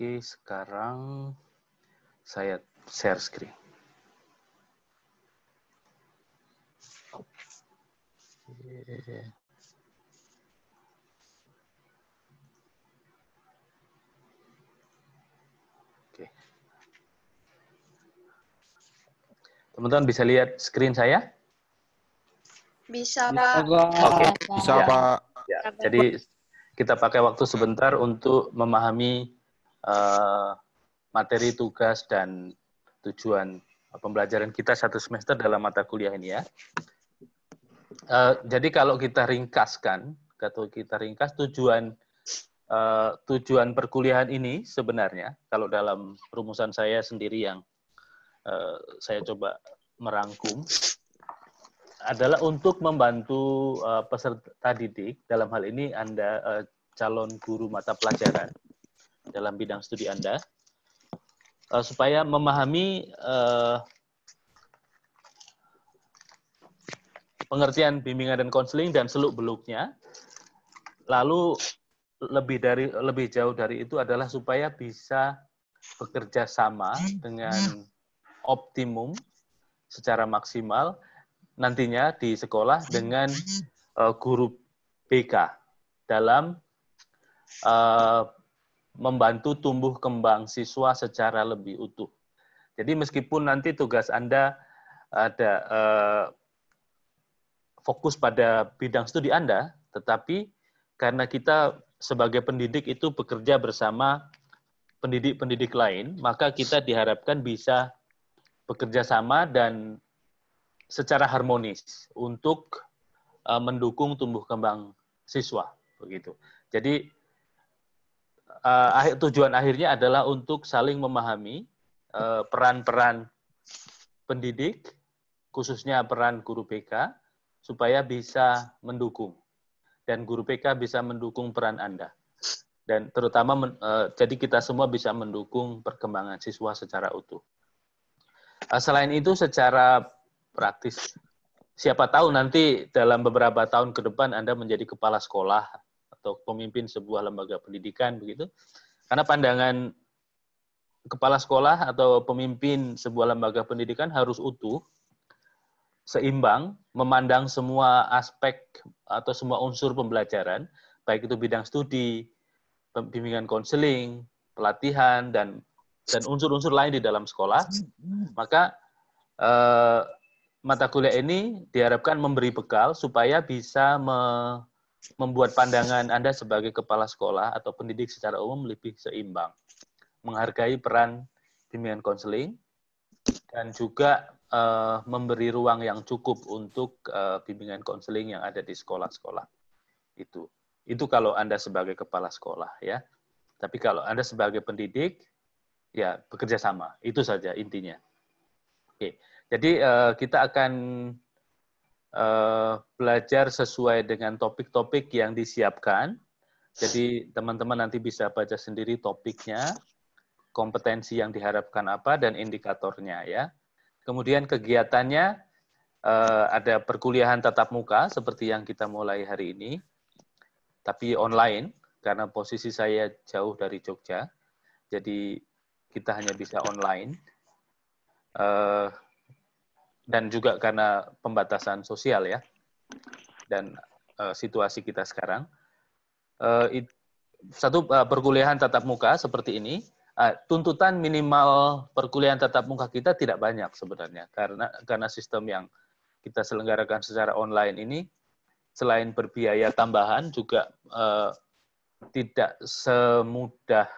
Oke, sekarang saya share screen. Oke. Teman-teman bisa lihat screen saya? Bisa, Pak. Oke, okay. bisa, ya. Pak. ya. Jadi kita pakai waktu sebentar untuk memahami Eh, materi tugas dan tujuan pembelajaran kita satu semester dalam mata kuliah ini ya. Uh, jadi kalau kita ringkaskan, kalau kita ringkas tujuan uh, tujuan perkuliahan ini sebenarnya kalau dalam rumusan saya sendiri yang uh, saya coba merangkum adalah untuk membantu uh, peserta didik dalam hal ini Anda uh, calon guru mata pelajaran dalam bidang studi Anda, uh, supaya memahami uh, pengertian bimbingan dan konseling dan seluk-beluknya. Lalu lebih dari lebih jauh dari itu adalah supaya bisa bekerja sama dengan optimum secara maksimal nantinya di sekolah dengan uh, guru BK dalam uh, membantu tumbuh kembang siswa secara lebih utuh. Jadi meskipun nanti tugas Anda ada eh, fokus pada bidang studi Anda, tetapi karena kita sebagai pendidik itu bekerja bersama pendidik-pendidik lain, maka kita diharapkan bisa bekerja sama dan secara harmonis untuk eh, mendukung tumbuh kembang siswa begitu. Jadi uh, tujuan akhirnya adalah untuk saling memahami eh, peran-peran uh, pendidik, khususnya peran guru BK, supaya bisa mendukung dan guru BK bisa mendukung peran Anda. Dan terutama men, uh, jadi kita semua bisa mendukung perkembangan siswa secara utuh. Uh, selain itu secara praktis siapa tahu nanti dalam beberapa tahun ke depan Anda menjadi kepala sekolah atau pemimpin sebuah lembaga pendidikan begitu. Karena pandangan kepala sekolah atau pemimpin sebuah lembaga pendidikan harus utuh, seimbang, memandang semua aspek atau semua unsur pembelajaran, baik itu bidang studi, bimbingan konseling, pelatihan dan dan unsur-unsur lain di dalam sekolah, maka eh, mata kuliah ini diharapkan memberi bekal supaya bisa me, membuat pandangan Anda sebagai kepala sekolah atau pendidik secara umum lebih seimbang. Menghargai peran bimbingan konseling dan juga uh, memberi ruang yang cukup untuk uh, bimbingan konseling yang ada di sekolah-sekolah. Itu. Itu kalau Anda sebagai kepala sekolah ya. Tapi kalau Anda sebagai pendidik ya bekerja sama. Itu saja intinya. Oke. Jadi eh, kita akan Eh, belajar sesuai dengan topik-topik yang disiapkan. Jadi teman-teman nanti bisa baca sendiri topiknya, kompetensi yang diharapkan apa, dan indikatornya ya. Kemudian kegiatannya eh, ada perkuliahan tatap muka seperti yang kita mulai hari ini, tapi online karena posisi saya jauh dari Jogja, jadi kita hanya bisa online. Eh, dan juga karena pembatasan sosial ya dan uh, situasi kita sekarang uh, it, satu uh, perkuliahan tatap muka seperti ini uh, tuntutan minimal perkuliahan tatap muka kita tidak banyak sebenarnya karena karena sistem yang kita selenggarakan secara online ini selain berbiaya tambahan juga uh, tidak semudah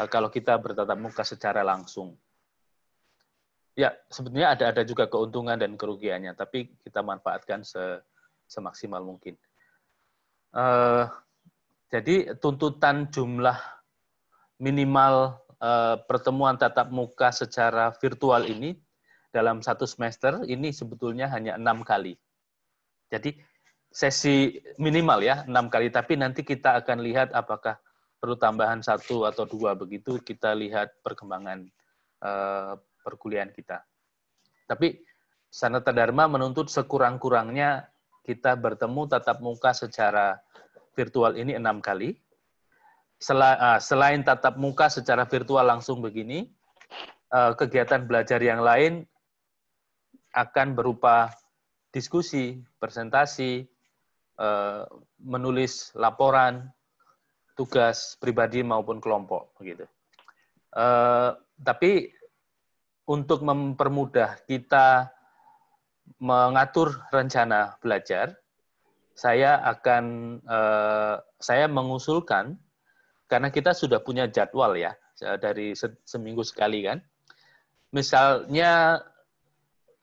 uh, kalau kita bertatap muka secara langsung Ya, sebetulnya ada ada juga keuntungan dan kerugiannya, tapi kita manfaatkan se, semaksimal mungkin. Uh, jadi tuntutan jumlah minimal uh, pertemuan tatap muka secara virtual ini dalam satu semester ini sebetulnya hanya enam kali. Jadi sesi minimal ya enam kali, tapi nanti kita akan lihat apakah perlu tambahan satu atau dua begitu kita lihat perkembangan eh, perkuliahan kita. Tapi Sanata Dharma menuntut sekurang-kurangnya kita bertemu tatap muka secara virtual ini enam kali. Ah, selain tatap muka secara virtual langsung begini, eh, kegiatan belajar yang lain akan berupa diskusi, presentasi, eh, menulis laporan, tugas pribadi maupun kelompok begitu. Eh, tapi untuk mempermudah kita mengatur rencana belajar, saya akan eh, saya mengusulkan karena kita sudah punya jadwal ya eh, dari seminggu sekali kan. Misalnya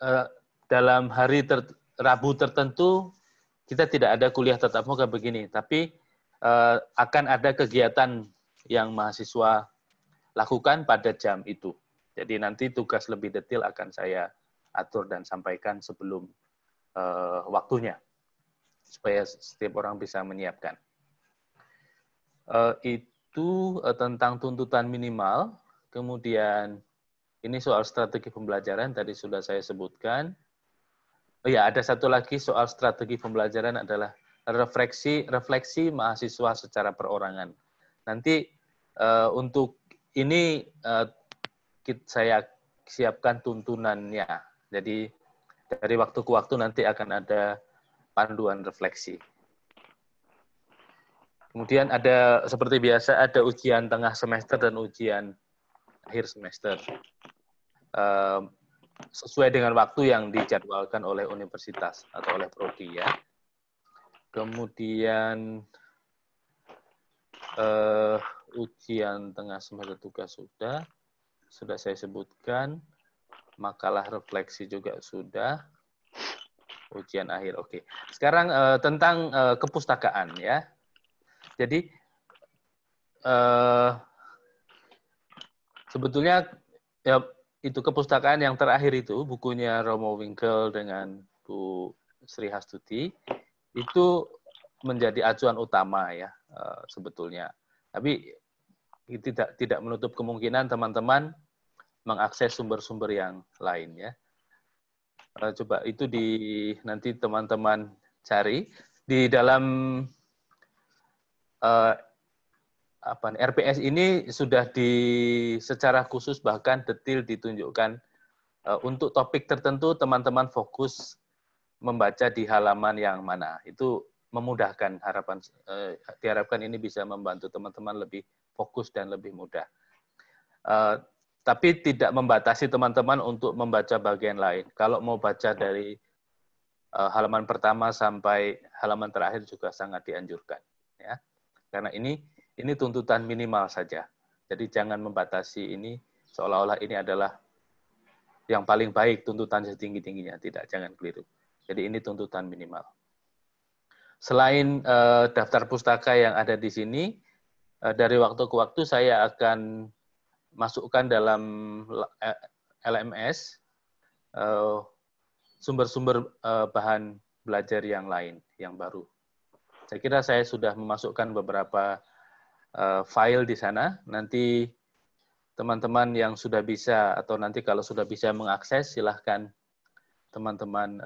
eh, dalam hari ter Rabu tertentu kita tidak ada kuliah tetap muka begini, tapi akan ada kegiatan yang mahasiswa lakukan pada jam itu. Jadi nanti tugas lebih detail akan saya atur dan sampaikan sebelum uh, waktunya supaya setiap orang bisa menyiapkan. Uh, itu uh, tentang tuntutan minimal, kemudian ini soal strategi pembelajaran tadi sudah saya sebutkan. Oh ya, ada satu lagi soal strategi pembelajaran adalah refleksi refleksi mahasiswa secara perorangan. Nanti uh, untuk ini uh, saya siapkan tuntunannya. Jadi dari waktu ke waktu nanti akan ada panduan refleksi. Kemudian ada seperti biasa ada ujian tengah semester dan ujian akhir semester ehm, sesuai dengan waktu yang dijadwalkan oleh universitas atau oleh prodi ya. Kemudian uh, ujian tengah semester tugas sudah, sudah saya sebutkan, makalah refleksi juga sudah, ujian akhir. Oke. Okay. Sekarang uh, tentang uh, kepustakaan ya. Jadi uh, sebetulnya ya itu kepustakaan yang terakhir itu bukunya Romo Winkel dengan Bu Sri Hastuti itu menjadi acuan utama ya sebetulnya. Tapi tidak tidak menutup kemungkinan teman-teman mengakses sumber-sumber yang lain ya. Eh, coba itu di nanti teman-teman cari di dalam eh, apa RPS ini sudah di secara khusus bahkan detail ditunjukkan eh, untuk topik tertentu teman-teman fokus membaca di halaman yang mana. Itu memudahkan harapan eh, diharapkan ini bisa membantu teman-teman lebih fokus dan lebih mudah. Uh, tapi tidak membatasi teman-teman untuk membaca bagian lain. Kalau mau baca dari uh, halaman pertama sampai halaman terakhir juga sangat dianjurkan, ya. Karena ini ini tuntutan minimal saja. Jadi jangan membatasi ini seolah-olah ini adalah yang paling baik tuntutan setinggi-tingginya. Tidak, jangan keliru. Jadi ini tuntutan minimal. Selain uh, daftar pustaka yang ada di sini, Eh, dari waktu ke waktu saya akan masukkan dalam LMS eh, eh, sumber-sumber bahan belajar yang lain yang baru. Saya kira saya sudah memasukkan beberapa file di sana. Nanti teman-teman yang sudah bisa atau nanti kalau sudah bisa mengakses silahkan teman-teman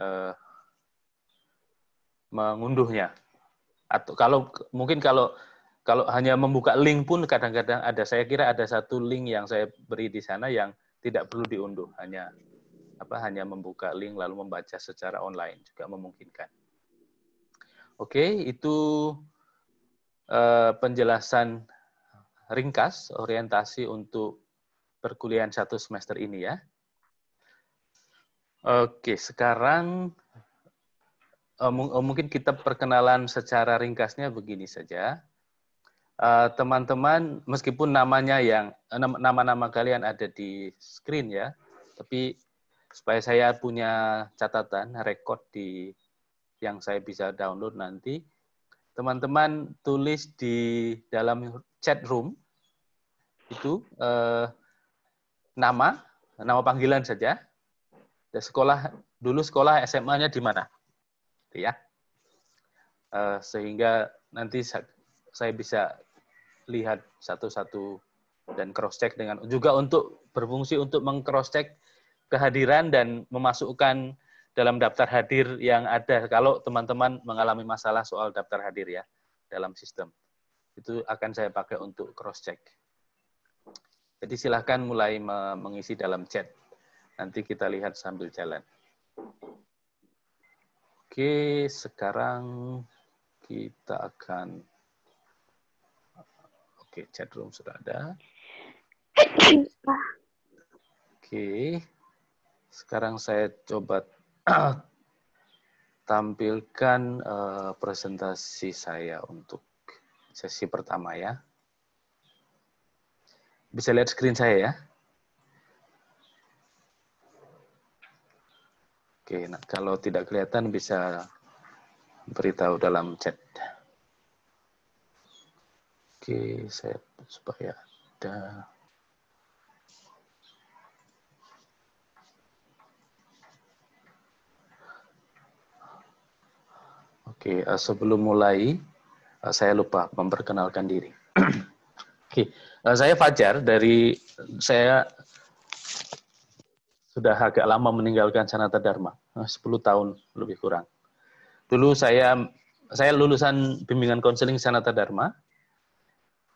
mengunduhnya. Atau kalau mungkin kalau kalau hanya membuka link pun kadang-kadang ada saya kira ada satu link yang saya beri di sana yang tidak perlu diunduh hanya apa hanya membuka link lalu membaca secara online juga memungkinkan oke itu uh, penjelasan ringkas orientasi untuk perkuliahan satu semester ini ya oke sekarang uh, mungkin kita perkenalan secara ringkasnya begini saja Eh, teman-teman uh, meskipun namanya yang eh, nama-nama kalian ada di screen ya, tapi supaya saya punya catatan rekod di yang saya bisa download nanti, teman-teman tulis di dalam chat room itu uh, nama nama panggilan saja. Dan sekolah dulu sekolah SMA-nya di mana, ya, uh, sehingga nanti saya bisa lihat satu-satu dan cross check dengan juga untuk berfungsi untuk meng cross check kehadiran dan memasukkan dalam daftar hadir yang ada kalau teman-teman mengalami masalah soal daftar hadir ya dalam sistem itu akan saya pakai untuk cross check jadi silahkan mulai mengisi dalam chat nanti kita lihat sambil jalan oke sekarang kita akan Oke, chat room sudah ada. Oke. Sekarang saya coba tampilkan uh, presentasi saya untuk sesi pertama ya. Bisa lihat screen saya ya? Oke, nah kalau tidak kelihatan bisa beritahu dalam chat. Oke, saya supaya ada Oke, eh, sebelum mulai, eh, saya lupa memperkenalkan diri. Oke, eh, saya Fajar dari saya sudah agak lama meninggalkan Sanata Dharma, 10 tahun lebih kurang. Dulu saya saya lulusan bimbingan konseling Sanata Dharma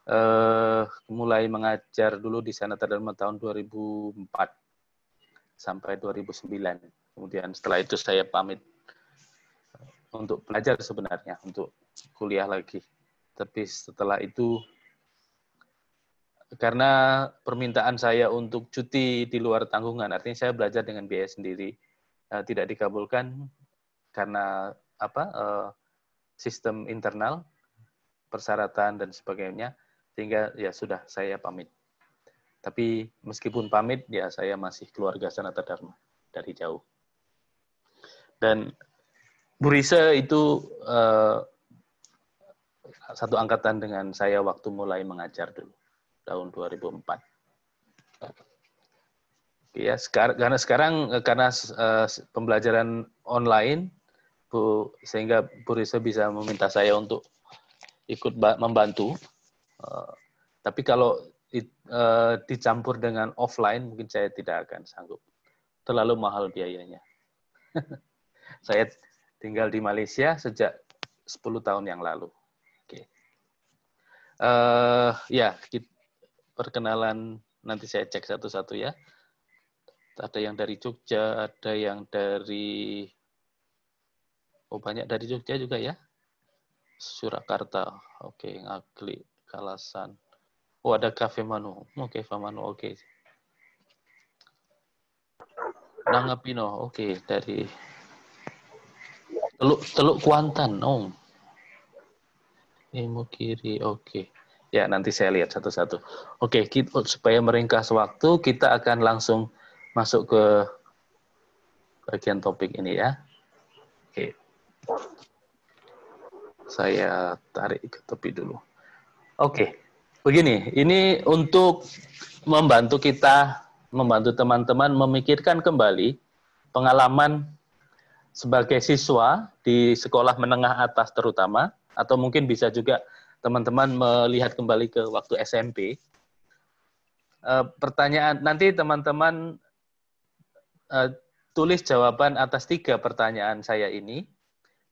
uh, mulai mengajar dulu di sana Dharma tahun 2004 sampai 2009. Kemudian setelah itu saya pamit untuk belajar sebenarnya, untuk kuliah lagi. Tapi setelah itu karena permintaan saya untuk cuti di luar tanggungan, artinya saya belajar dengan biaya sendiri, uh, tidak dikabulkan karena apa uh, sistem internal persyaratan dan sebagainya. Sehingga ya sudah, saya pamit. Tapi meskipun pamit, ya saya masih keluarga Sanata Dharma dari jauh. Dan bu risa itu uh, satu angkatan dengan saya waktu mulai mengajar dulu, tahun 2004. Ya, sekarang, karena sekarang eh, karena uh, pembelajaran online, Bu, sehingga Bu Risa bisa meminta saya untuk ikut membantu Eh, tapi kalau uh, dicampur dengan offline, mungkin saya tidak akan sanggup. Terlalu mahal biayanya. saya tinggal di Malaysia sejak 10 tahun yang lalu. Oke. Okay. Uh, eh, ya, perkenalan nanti saya cek satu-satu ya. Ada yang dari Jogja, ada yang dari oh banyak dari Jogja juga ya. Surakarta, oke, okay, ngaklik. Alasan. Oh, ada kafe manu. Oke, okay, famanu. Oke. Okay. Nangapino. Oke, okay, dari Teluk Teluk Kuantan. om. Ilmu kiri. Oke. Okay. Ya, nanti saya lihat satu-satu. Oke, okay, kita, oh, supaya meringkas waktu, kita akan langsung masuk ke bagian topik ini ya. Oke. Okay. Saya tarik ke topik dulu. Oke, begini, ini untuk membantu kita, membantu teman-teman memikirkan kembali pengalaman sebagai siswa di sekolah menengah atas terutama, atau mungkin bisa juga teman-teman melihat kembali ke waktu SMP. E, eh, pertanyaan nanti teman-teman e, tulis jawaban atas tiga pertanyaan saya ini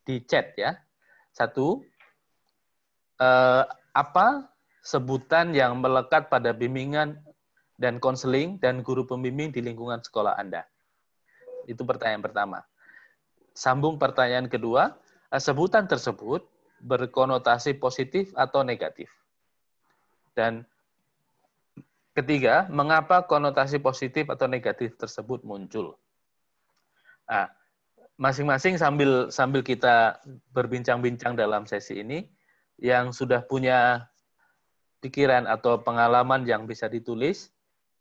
di chat ya. Satu, eh, apa sebutan yang melekat pada bimbingan dan konseling dan guru pembimbing di lingkungan sekolah Anda? Itu pertanyaan pertama. Sambung pertanyaan kedua, eh, sebutan tersebut berkonotasi positif atau negatif. Dan ketiga, mengapa konotasi positif atau negatif tersebut muncul? masing ah, masing-masing sambil sambil kita berbincang-bincang dalam sesi ini, yang sudah punya pikiran atau pengalaman yang bisa ditulis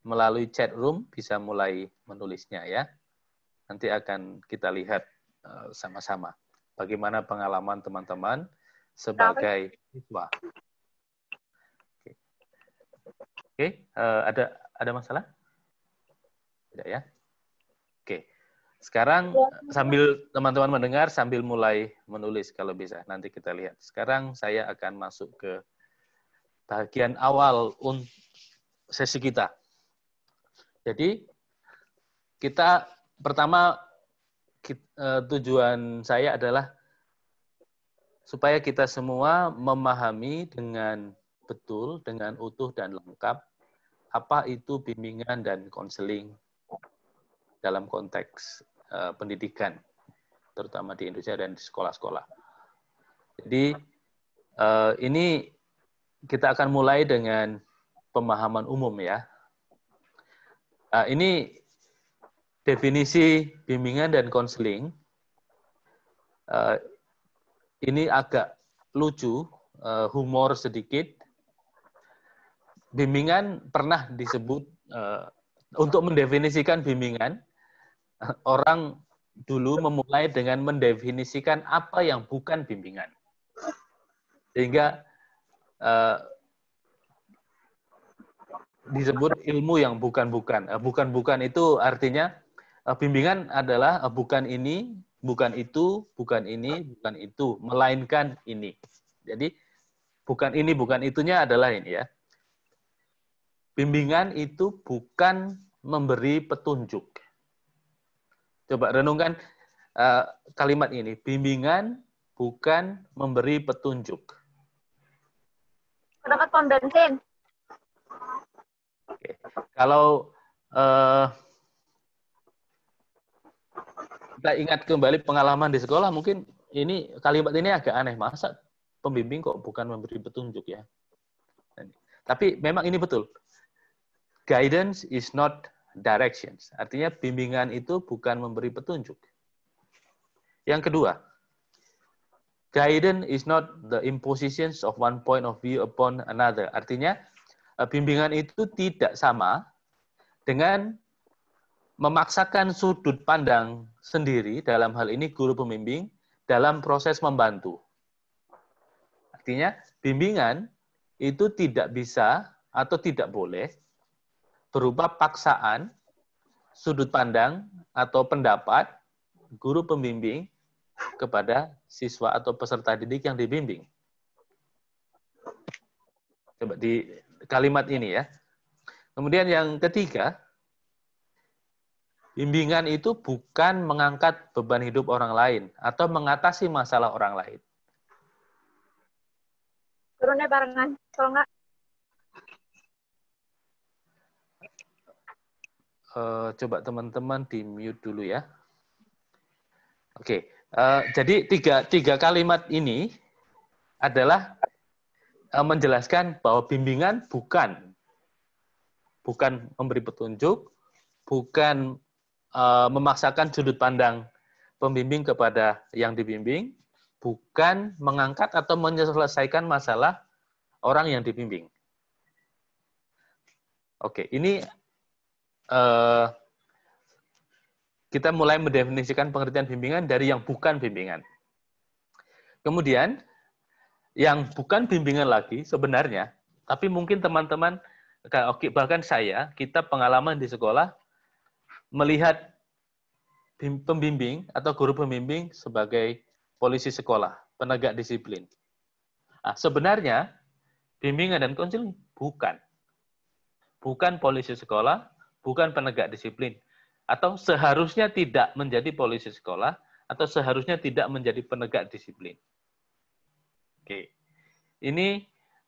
melalui chat room bisa mulai menulisnya ya. Nanti akan kita lihat eh, sama-sama bagaimana pengalaman teman-teman sebagai siswa. Oke, okay. uh, eh, ada ada masalah? Tidak ya? Sekarang iya. sambil teman-teman mendengar sambil mulai menulis kalau bisa. Nanti kita lihat. Sekarang saya akan masuk ke bagian awal sesi kita. Jadi kita pertama e, tujuan saya adalah supaya kita semua memahami dengan betul, dengan utuh dan lengkap apa itu bimbingan dan konseling dalam konteks Eh, pendidikan, terutama di Indonesia dan di sekolah-sekolah. Jadi eh, ini kita akan mulai dengan pemahaman umum ya. Eh, ini definisi bimbingan dan konseling. ini agak lucu, humor sedikit. Bimbingan pernah disebut untuk mendefinisikan bimbingan orang dulu memulai dengan mendefinisikan apa yang bukan bimbingan. Sehingga uh, disebut ilmu yang bukan-bukan. Eh, bukan-bukan itu artinya eh, bimbingan adalah bukan ini, bukan itu, bukan ini, bukan itu, melainkan ini. Jadi bukan ini, bukan itunya adalah ini ya. Bimbingan itu bukan memberi petunjuk. Coba renungkan uh, kalimat ini. Bimbingan bukan memberi petunjuk. Dapat pom bensin. Oke. Kalau uh, kita ingat kembali pengalaman di sekolah, mungkin ini kalimat ini agak aneh. Masa pembimbing kok bukan memberi petunjuk ya? Tapi memang ini betul. Guidance is not directions. Artinya bimbingan itu bukan memberi petunjuk. Yang kedua, guidance is not the impositions of one point of view upon another. Artinya, eh, bimbingan itu tidak sama dengan memaksakan sudut pandang sendiri dalam hal ini guru pembimbing dalam proses membantu. Artinya, bimbingan itu tidak bisa atau tidak boleh berupa paksaan, sudut pandang, atau pendapat guru pembimbing kepada siswa atau peserta didik yang dibimbing. Coba di kalimat ini ya. Kemudian yang ketiga, bimbingan itu bukan mengangkat beban hidup orang lain atau mengatasi masalah orang lain. Turunnya barengan, kalau enggak uh, coba teman-teman di mute dulu ya. Oke, okay. uh, eh, jadi tiga tiga kalimat ini adalah uh, menjelaskan bahwa bimbingan bukan bukan memberi petunjuk, bukan uh, memaksakan sudut pandang pembimbing kepada yang dibimbing, bukan mengangkat atau menyelesaikan masalah orang yang dibimbing. Oke, ini uh, kita mulai mendefinisikan pengertian bimbingan dari yang bukan bimbingan. Kemudian, yang bukan bimbingan lagi sebenarnya, tapi mungkin teman-teman, bahkan saya, kita pengalaman di sekolah melihat pembimbing atau guru pembimbing sebagai polisi sekolah, penegak disiplin. Nah, sebenarnya, bimbingan dan konseling bukan. Bukan polisi sekolah, bukan penegak disiplin atau seharusnya tidak menjadi polisi sekolah atau seharusnya tidak menjadi penegak disiplin. Oke. Ini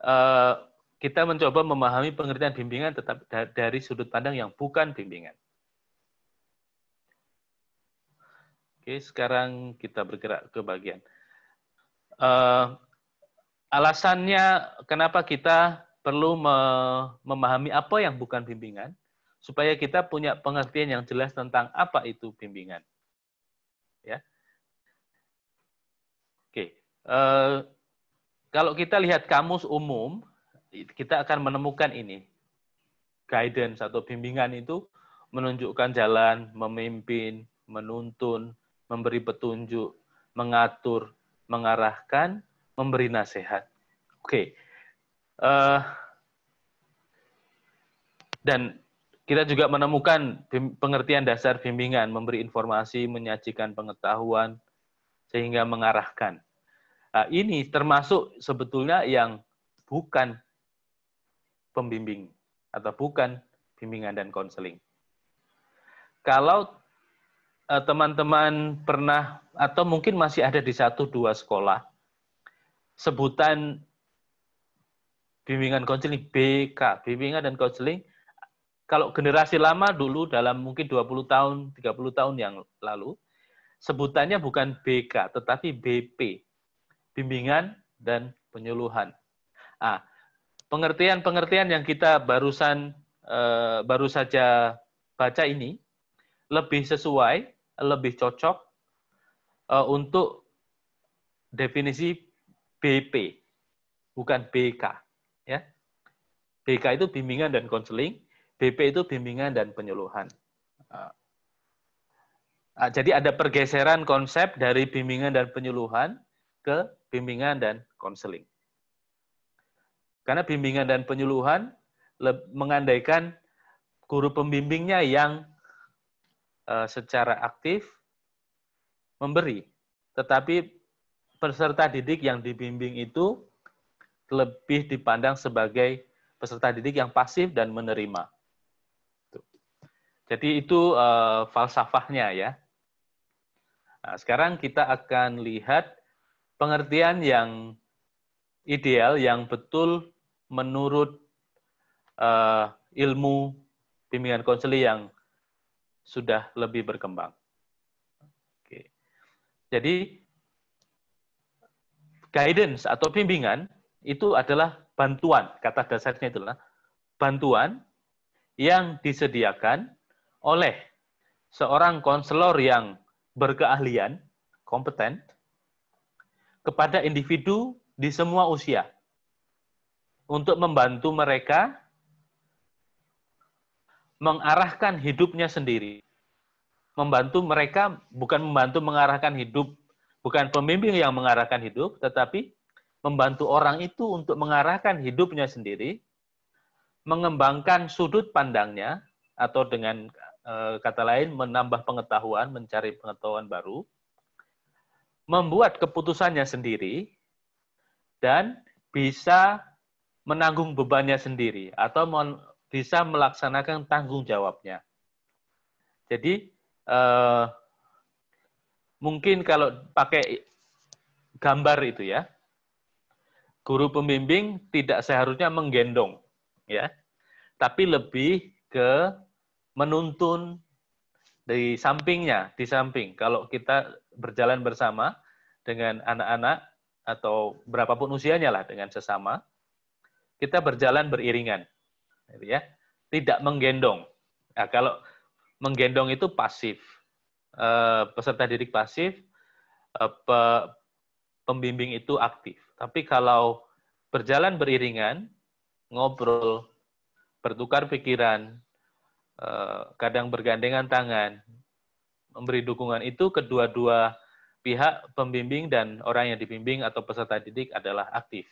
eh, kita mencoba memahami pengertian bimbingan tetap dari sudut pandang yang bukan bimbingan. Oke, sekarang kita bergerak ke bagian eh, alasannya kenapa kita perlu memahami apa yang bukan bimbingan supaya kita punya pengertian yang jelas tentang apa itu bimbingan. Ya. Oke. E, kalau kita lihat kamus umum, kita akan menemukan ini. Guidance atau bimbingan itu menunjukkan jalan, memimpin, menuntun, memberi petunjuk, mengatur, mengarahkan, memberi nasihat. Oke. uh, dan kita juga menemukan pengertian dasar bimbingan, memberi informasi, menyajikan pengetahuan, sehingga mengarahkan. Nah, ini termasuk sebetulnya yang bukan pembimbing atau bukan bimbingan dan konseling. Kalau eh, teman-teman pernah atau mungkin masih ada di satu dua sekolah, sebutan bimbingan konseling BK, bimbingan dan konseling kalau generasi lama dulu dalam mungkin 20 tahun, 30 tahun yang lalu, sebutannya bukan BK, tetapi BP, bimbingan dan penyuluhan. Ah, pengertian-pengertian yang kita barusan eh, baru saja baca ini lebih sesuai, lebih cocok eh, untuk definisi BP, bukan BK. Ya, BK itu bimbingan dan konseling, BP itu bimbingan dan penyuluhan. Ah. Ah, jadi ada pergeseran konsep dari bimbingan dan penyuluhan ke bimbingan dan konseling. Karena bimbingan dan penyuluhan mengandaikan guru pembimbingnya yang eh, secara aktif memberi, tetapi peserta didik yang dibimbing itu lebih dipandang sebagai peserta didik yang pasif dan menerima. Jadi itu uh, falsafahnya ya. Nah, sekarang kita akan lihat pengertian yang ideal yang betul menurut uh, ilmu bimbingan konseli yang sudah lebih berkembang. Oke. Jadi guidance atau bimbingan itu adalah bantuan, kata dasarnya itulah bantuan yang disediakan oleh seorang konselor yang berkeahlian, kompeten, kepada individu di semua usia untuk membantu mereka mengarahkan hidupnya sendiri. Membantu mereka bukan membantu mengarahkan hidup, bukan pemimpin yang mengarahkan hidup, tetapi membantu orang itu untuk mengarahkan hidupnya sendiri, mengembangkan sudut pandangnya atau dengan Eh, kata lain menambah pengetahuan, mencari pengetahuan baru, membuat keputusannya sendiri, dan bisa menanggung bebannya sendiri atau bisa melaksanakan tanggung jawabnya. Jadi eh, mungkin kalau pakai gambar itu ya, guru pembimbing tidak seharusnya menggendong, ya, tapi lebih ke menuntun di sampingnya, di samping kalau kita berjalan bersama dengan anak-anak atau berapapun usianya lah dengan sesama, kita berjalan beriringan, gitu ya, tidak menggendong. Nah, kalau menggendong itu pasif, eh, peserta didik pasif, eh, pembimbing itu aktif. Tapi kalau berjalan beriringan, ngobrol, bertukar pikiran, Eh, kadang bergandengan tangan. Memberi dukungan itu kedua-dua pihak pembimbing dan orang yang dibimbing atau peserta didik adalah aktif.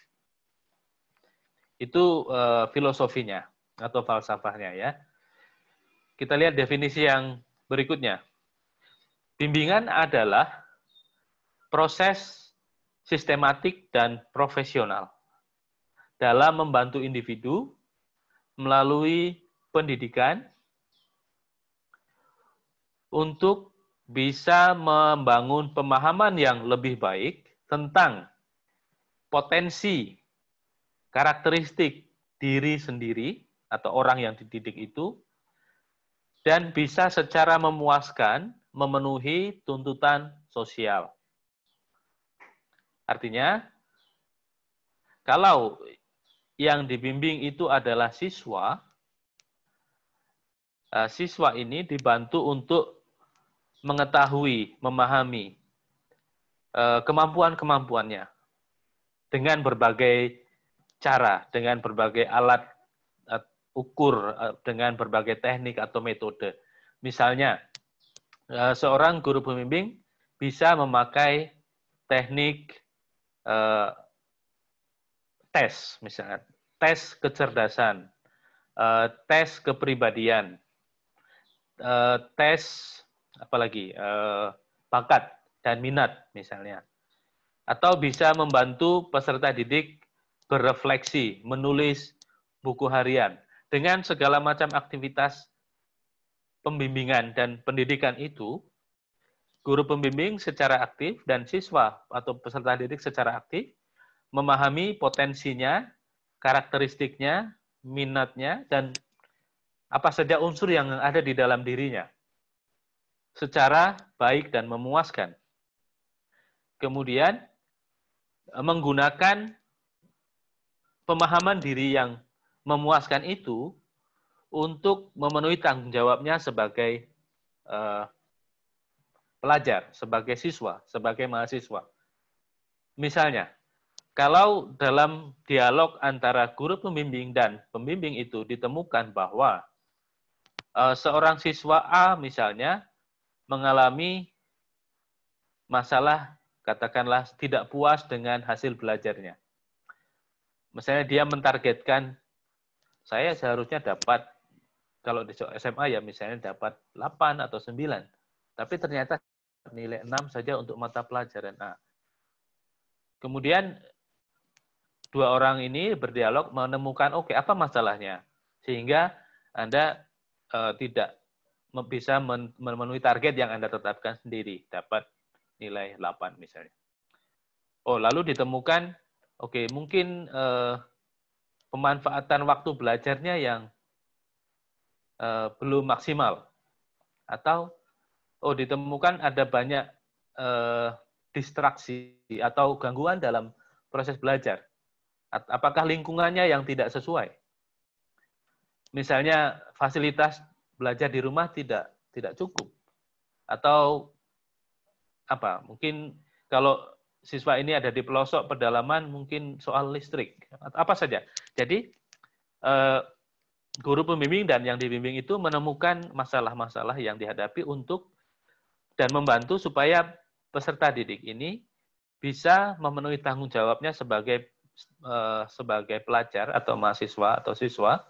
Itu eh, filosofinya atau falsafahnya ya. Kita lihat definisi yang berikutnya. Bimbingan adalah proses sistematik dan profesional dalam membantu individu melalui pendidikan, untuk bisa membangun pemahaman yang lebih baik tentang potensi karakteristik diri sendiri atau orang yang dididik itu dan bisa secara memuaskan memenuhi tuntutan sosial. Artinya, kalau yang dibimbing itu adalah siswa, eh, siswa ini dibantu untuk mengetahui, memahami eh, kemampuan-kemampuannya dengan berbagai cara, dengan berbagai alat eh, ukur, eh, dengan berbagai teknik atau metode. Misalnya, seorang guru pembimbing bisa memakai teknik tes, misalnya tes kecerdasan, tes kepribadian, tes apalagi eh, bakat dan minat misalnya. Atau bisa membantu peserta didik berefleksi, menulis buku harian dengan segala macam aktivitas pembimbingan dan pendidikan itu guru pembimbing secara aktif dan siswa atau peserta didik secara aktif memahami potensinya, karakteristiknya, minatnya, dan apa saja unsur yang ada di dalam dirinya secara baik dan memuaskan. Kemudian e, menggunakan pemahaman diri yang memuaskan itu untuk memenuhi tanggung jawabnya sebagai uh, pelajar, sebagai siswa, sebagai mahasiswa. Misalnya, kalau dalam dialog antara guru pembimbing dan pembimbing itu ditemukan bahwa uh, seorang siswa A misalnya mengalami masalah, katakanlah tidak puas dengan hasil belajarnya. Misalnya dia mentargetkan, saya seharusnya dapat, kalau di SMA ya misalnya dapat 8 atau 9, tapi ternyata nilai 6 saja untuk mata pelajaran A. Kemudian dua orang ini berdialog menemukan, oke, okay, apa masalahnya? Sehingga Anda eh, tidak bisa memenuhi target yang Anda tetapkan sendiri, dapat nilai 8 misalnya. Oh, lalu ditemukan, oke, okay, mungkin eh, pemanfaatan waktu belajarnya yang eh, belum maksimal. Atau, oh, ditemukan ada banyak eh, distraksi atau gangguan dalam proses belajar. Apakah lingkungannya yang tidak sesuai? Misalnya fasilitas belajar di rumah tidak tidak cukup atau apa mungkin kalau siswa ini ada di pelosok pedalaman mungkin soal listrik apa saja jadi eh, guru pembimbing dan yang dibimbing itu menemukan masalah-masalah yang dihadapi untuk dan membantu supaya peserta didik ini bisa memenuhi tanggung jawabnya sebagai eh, sebagai pelajar atau mahasiswa atau siswa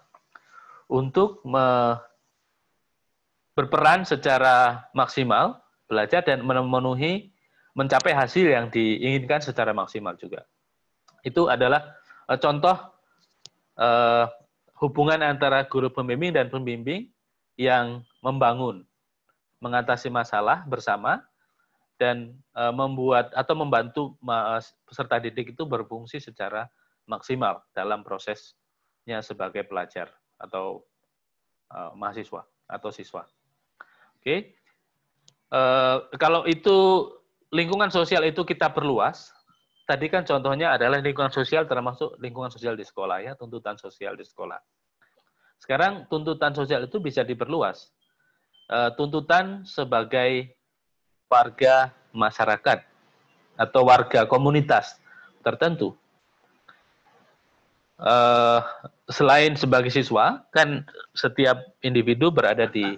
untuk berperan secara maksimal, belajar dan memenuhi mencapai hasil yang diinginkan secara maksimal juga. Itu adalah eh, contoh uh, hubungan antara guru pembimbing dan pembimbing yang membangun, mengatasi masalah bersama dan uh, membuat atau membantu peserta didik itu berfungsi secara maksimal dalam prosesnya sebagai pelajar atau uh, mahasiswa atau siswa. Okay? Uh, eh, kalau itu lingkungan sosial itu kita perluas, tadi kan contohnya adalah lingkungan sosial termasuk lingkungan sosial di sekolah ya, tuntutan sosial di sekolah. Sekarang tuntutan sosial itu bisa diperluas. Uh, tuntutan sebagai warga masyarakat atau warga komunitas tertentu. Uh, selain sebagai siswa, kan setiap individu berada di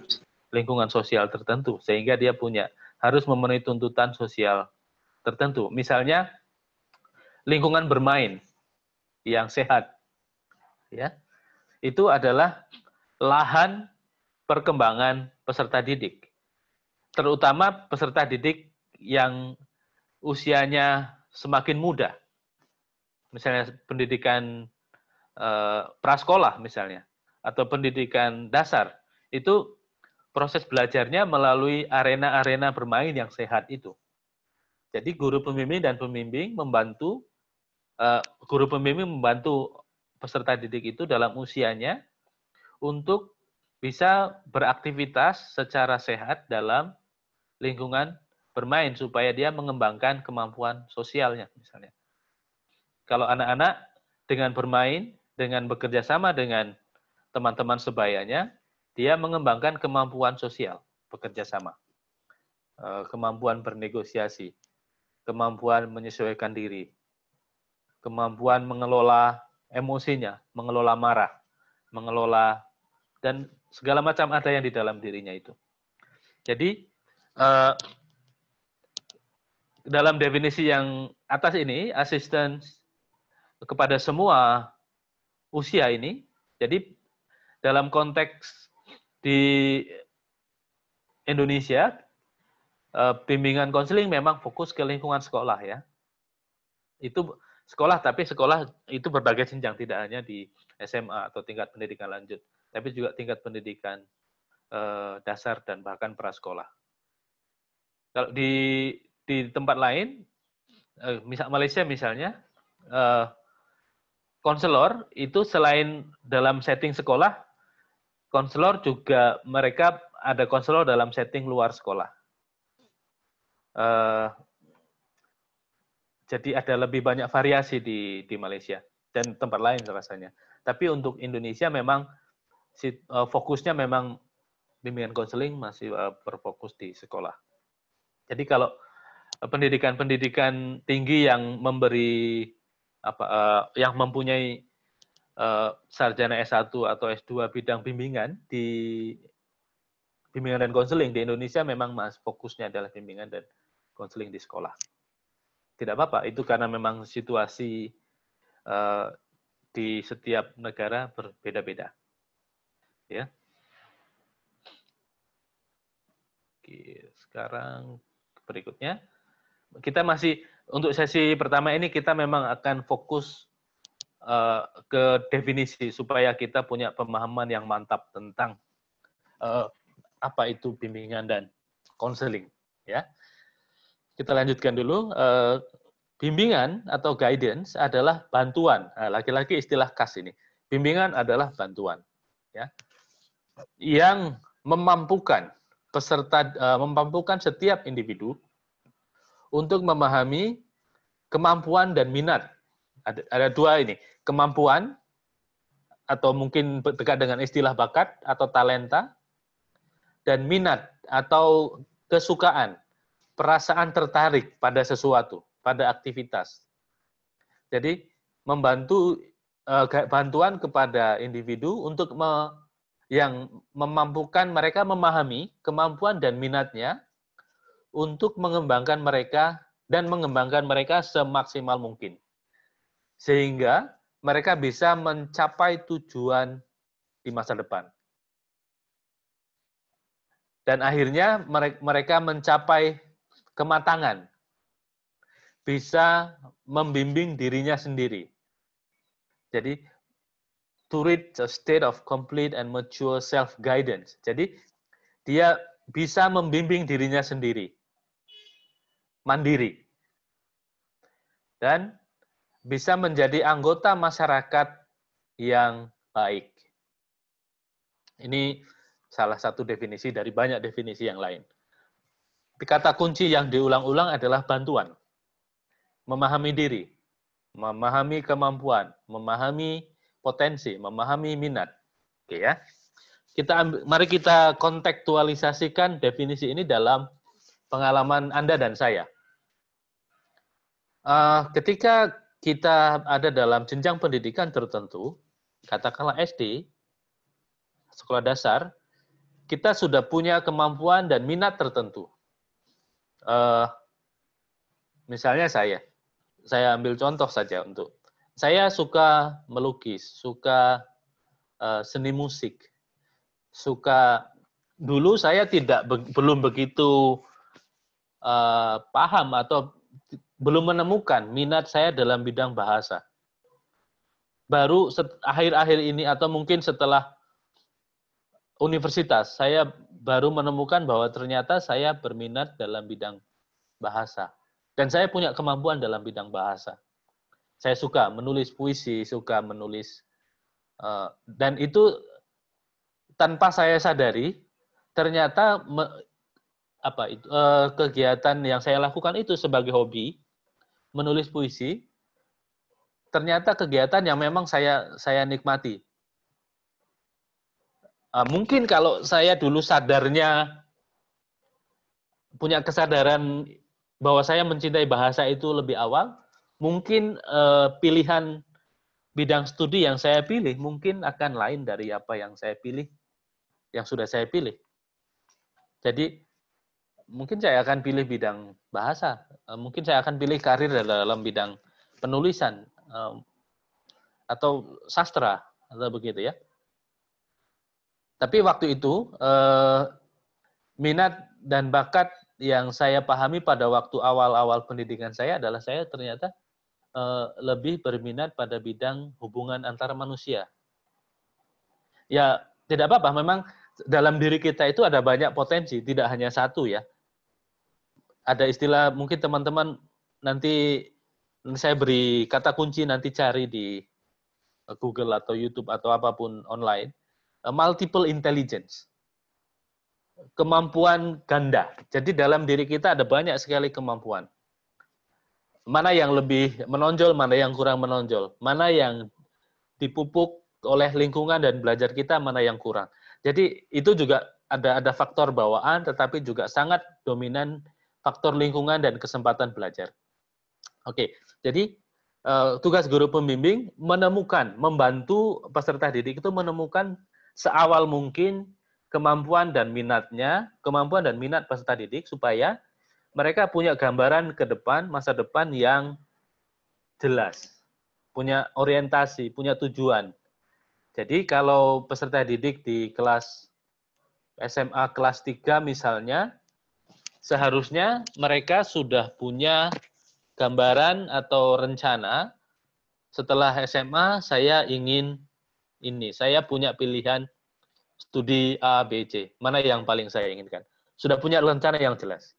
lingkungan sosial tertentu sehingga dia punya harus memenuhi tuntutan sosial tertentu. Misalnya lingkungan bermain yang sehat. Ya. Itu adalah lahan perkembangan peserta didik. Terutama peserta didik yang usianya semakin muda. Misalnya pendidikan eh, prasekolah misalnya atau pendidikan dasar itu proses belajarnya melalui arena-arena bermain yang sehat itu. Jadi guru pembimbing dan pembimbing membantu eh, guru pembimbing membantu peserta didik itu dalam usianya untuk bisa beraktivitas secara sehat dalam lingkungan bermain supaya dia mengembangkan kemampuan sosialnya misalnya. Kalau anak-anak dengan bermain, dengan bekerja sama dengan teman-teman sebayanya, dia mengembangkan kemampuan sosial, bekerja sama, eh, kemampuan bernegosiasi, kemampuan menyesuaikan diri, kemampuan mengelola emosinya, mengelola marah, mengelola dan segala macam ada yang di dalam dirinya itu. Jadi eh, dalam definisi yang atas ini, asisten kepada semua usia ini, jadi dalam konteks di Indonesia eh, bimbingan konseling memang fokus ke lingkungan sekolah ya. Itu sekolah tapi sekolah itu berbagai jenjang tidak hanya di SMA atau tingkat pendidikan lanjut, tapi juga tingkat pendidikan eh, dasar dan bahkan prasekolah. Kalau di di tempat lain, eh, misal Malaysia misalnya, konselor itu selain dalam setting sekolah konselor juga mereka ada konselor dalam setting luar sekolah. Uh, jadi ada lebih banyak variasi di di Malaysia dan tempat lain rasanya. Tapi untuk Indonesia memang si, uh, fokusnya memang bimbingan konseling masih uh, berfokus di sekolah. Jadi kalau pendidikan-pendidikan tinggi yang memberi apa uh, yang mempunyai Eh, sarjana S1 atau S2 bidang bimbingan di bimbingan dan konseling di Indonesia memang Mas fokusnya adalah bimbingan dan konseling di sekolah. Tidak apa-apa, itu karena memang situasi uh, di setiap negara berbeda-beda. Ya. Oke, sekarang berikutnya kita masih untuk sesi pertama ini kita memang akan fokus Eh, ke definisi supaya kita punya pemahaman yang mantap tentang uh, apa itu bimbingan dan konseling ya. Kita lanjutkan dulu uh, bimbingan atau guidance adalah bantuan. laki-laki nah, istilah khas ini. Bimbingan adalah bantuan ya. Yang memampukan peserta uh, memampukan setiap individu untuk memahami kemampuan dan minat ada, ada dua ini, kemampuan atau mungkin dekat dengan istilah bakat atau talenta dan minat atau kesukaan, perasaan tertarik pada sesuatu, pada aktivitas. Jadi membantu eh, bantuan kepada individu untuk me, yang memampukan mereka memahami kemampuan dan minatnya untuk mengembangkan mereka dan mengembangkan mereka semaksimal mungkin sehingga mereka bisa mencapai tujuan di masa depan. Dan akhirnya mereka mencapai kematangan, bisa membimbing dirinya sendiri. Jadi, to reach a state of complete and mature self-guidance. Jadi, dia bisa membimbing dirinya sendiri, mandiri. Dan bisa menjadi anggota masyarakat yang baik. Ini salah satu definisi dari banyak definisi yang lain. Kata kunci yang diulang-ulang adalah bantuan. Memahami diri, memahami kemampuan, memahami potensi, memahami minat. Oke ya. Kita ambil, mari kita kontekstualisasikan definisi ini dalam pengalaman Anda dan saya. Uh, ketika kita ada dalam jenjang pendidikan tertentu, katakanlah SD, sekolah dasar, kita sudah punya kemampuan dan minat tertentu. Uh, misalnya saya, saya ambil contoh saja untuk, saya suka melukis, suka uh, seni musik, suka dulu saya tidak be, belum begitu uh, paham atau belum menemukan minat saya dalam bidang bahasa. Baru akhir-akhir ini atau mungkin setelah universitas, saya baru menemukan bahwa ternyata saya berminat dalam bidang bahasa. Dan saya punya kemampuan dalam bidang bahasa. Saya suka menulis puisi, suka menulis. Eh, dan itu tanpa saya sadari, ternyata apa itu eh, kegiatan yang saya lakukan itu sebagai hobi menulis puisi ternyata kegiatan yang memang saya saya nikmati. Ah, mungkin kalau saya dulu sadarnya punya kesadaran bahwa saya mencintai bahasa itu lebih awal, mungkin eh, pilihan bidang studi yang saya pilih mungkin akan lain dari apa yang saya pilih, yang sudah saya pilih. Jadi mungkin saya akan pilih bidang bahasa, eh, mungkin saya akan pilih karir dalam bidang penulisan eh, atau sastra atau begitu ya. Tapi waktu itu eh, minat dan bakat yang saya pahami pada waktu awal-awal pendidikan saya adalah saya ternyata lebih berminat pada bidang hubungan antar manusia. Ya tidak apa-apa, memang dalam diri kita itu ada banyak potensi, tidak hanya satu ya ada istilah mungkin teman-teman nanti saya beri kata kunci nanti cari di eh, Google atau YouTube atau apapun online eh, multiple intelligence kemampuan ganda. Jadi dalam diri kita ada banyak sekali kemampuan. Mana yang lebih menonjol, mana yang kurang menonjol, mana yang dipupuk oleh lingkungan dan belajar kita, mana yang kurang. Jadi itu juga ada ada faktor bawaan, tetapi juga sangat dominan faktor lingkungan, dan kesempatan belajar. Oke, jadi eh, tugas guru pembimbing menemukan, membantu peserta didik itu menemukan seawal mungkin kemampuan dan minatnya, kemampuan dan minat peserta didik supaya mereka punya gambaran ke depan, masa depan yang jelas, punya orientasi, punya tujuan. Jadi kalau peserta didik di kelas SMA kelas 3 misalnya, seharusnya mereka sudah punya gambaran atau rencana setelah SMA saya ingin ini, saya punya pilihan studi A, B, C, mana yang paling saya inginkan. Sudah punya rencana yang jelas.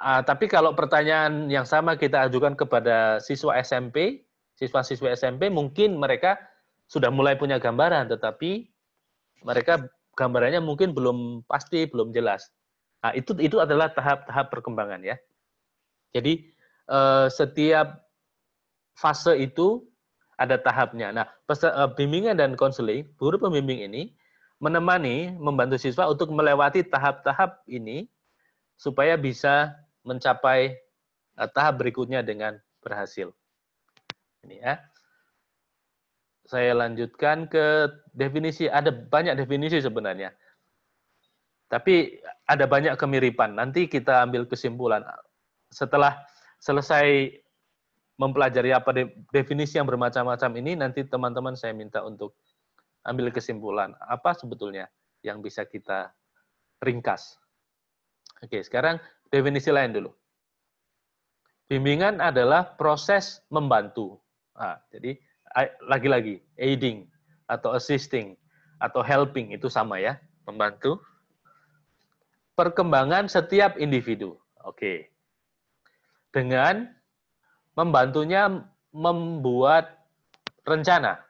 Uh, tapi kalau pertanyaan yang sama kita ajukan kepada siswa SMP, siswa-siswa SMP mungkin mereka sudah mulai punya gambaran, tetapi mereka gambarannya mungkin belum pasti, belum jelas. Nah, itu itu adalah tahap-tahap perkembangan ya. Jadi eh, setiap fase itu ada tahapnya. Nah, eh, bimbingan dan konseling, guru pembimbing ini menemani, membantu siswa untuk melewati tahap-tahap ini supaya bisa mencapai eh, tahap berikutnya dengan berhasil. Ini ya. Saya lanjutkan ke definisi. Ada banyak definisi sebenarnya. Tapi ada banyak kemiripan. Nanti kita ambil kesimpulan setelah selesai mempelajari apa de definisi yang bermacam-macam ini nanti teman-teman saya minta untuk ambil kesimpulan apa sebetulnya yang bisa kita ringkas. Oke, sekarang definisi lain dulu. Bimbingan adalah proses membantu. Nah, jadi lagi-lagi aiding atau assisting atau helping itu sama ya, membantu perkembangan setiap individu. Oke. Dengan membantunya membuat rencana,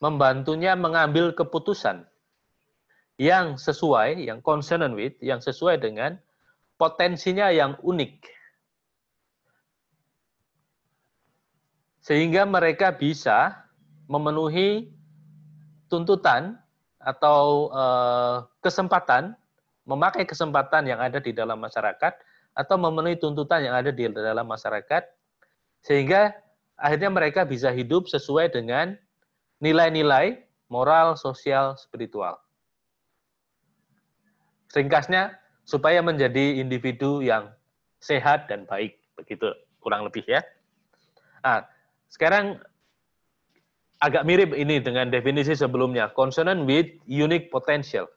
membantunya mengambil keputusan yang sesuai, yang consonant with, yang sesuai dengan potensinya yang unik. Sehingga mereka bisa memenuhi tuntutan atau eh, kesempatan memakai kesempatan yang ada di dalam masyarakat atau memenuhi tuntutan yang ada di dalam masyarakat sehingga akhirnya mereka bisa hidup sesuai dengan nilai-nilai moral, sosial, spiritual. Ringkasnya supaya menjadi individu yang sehat dan baik, begitu kurang lebih ya. Nah, sekarang agak mirip ini dengan definisi sebelumnya, consonant with unique potential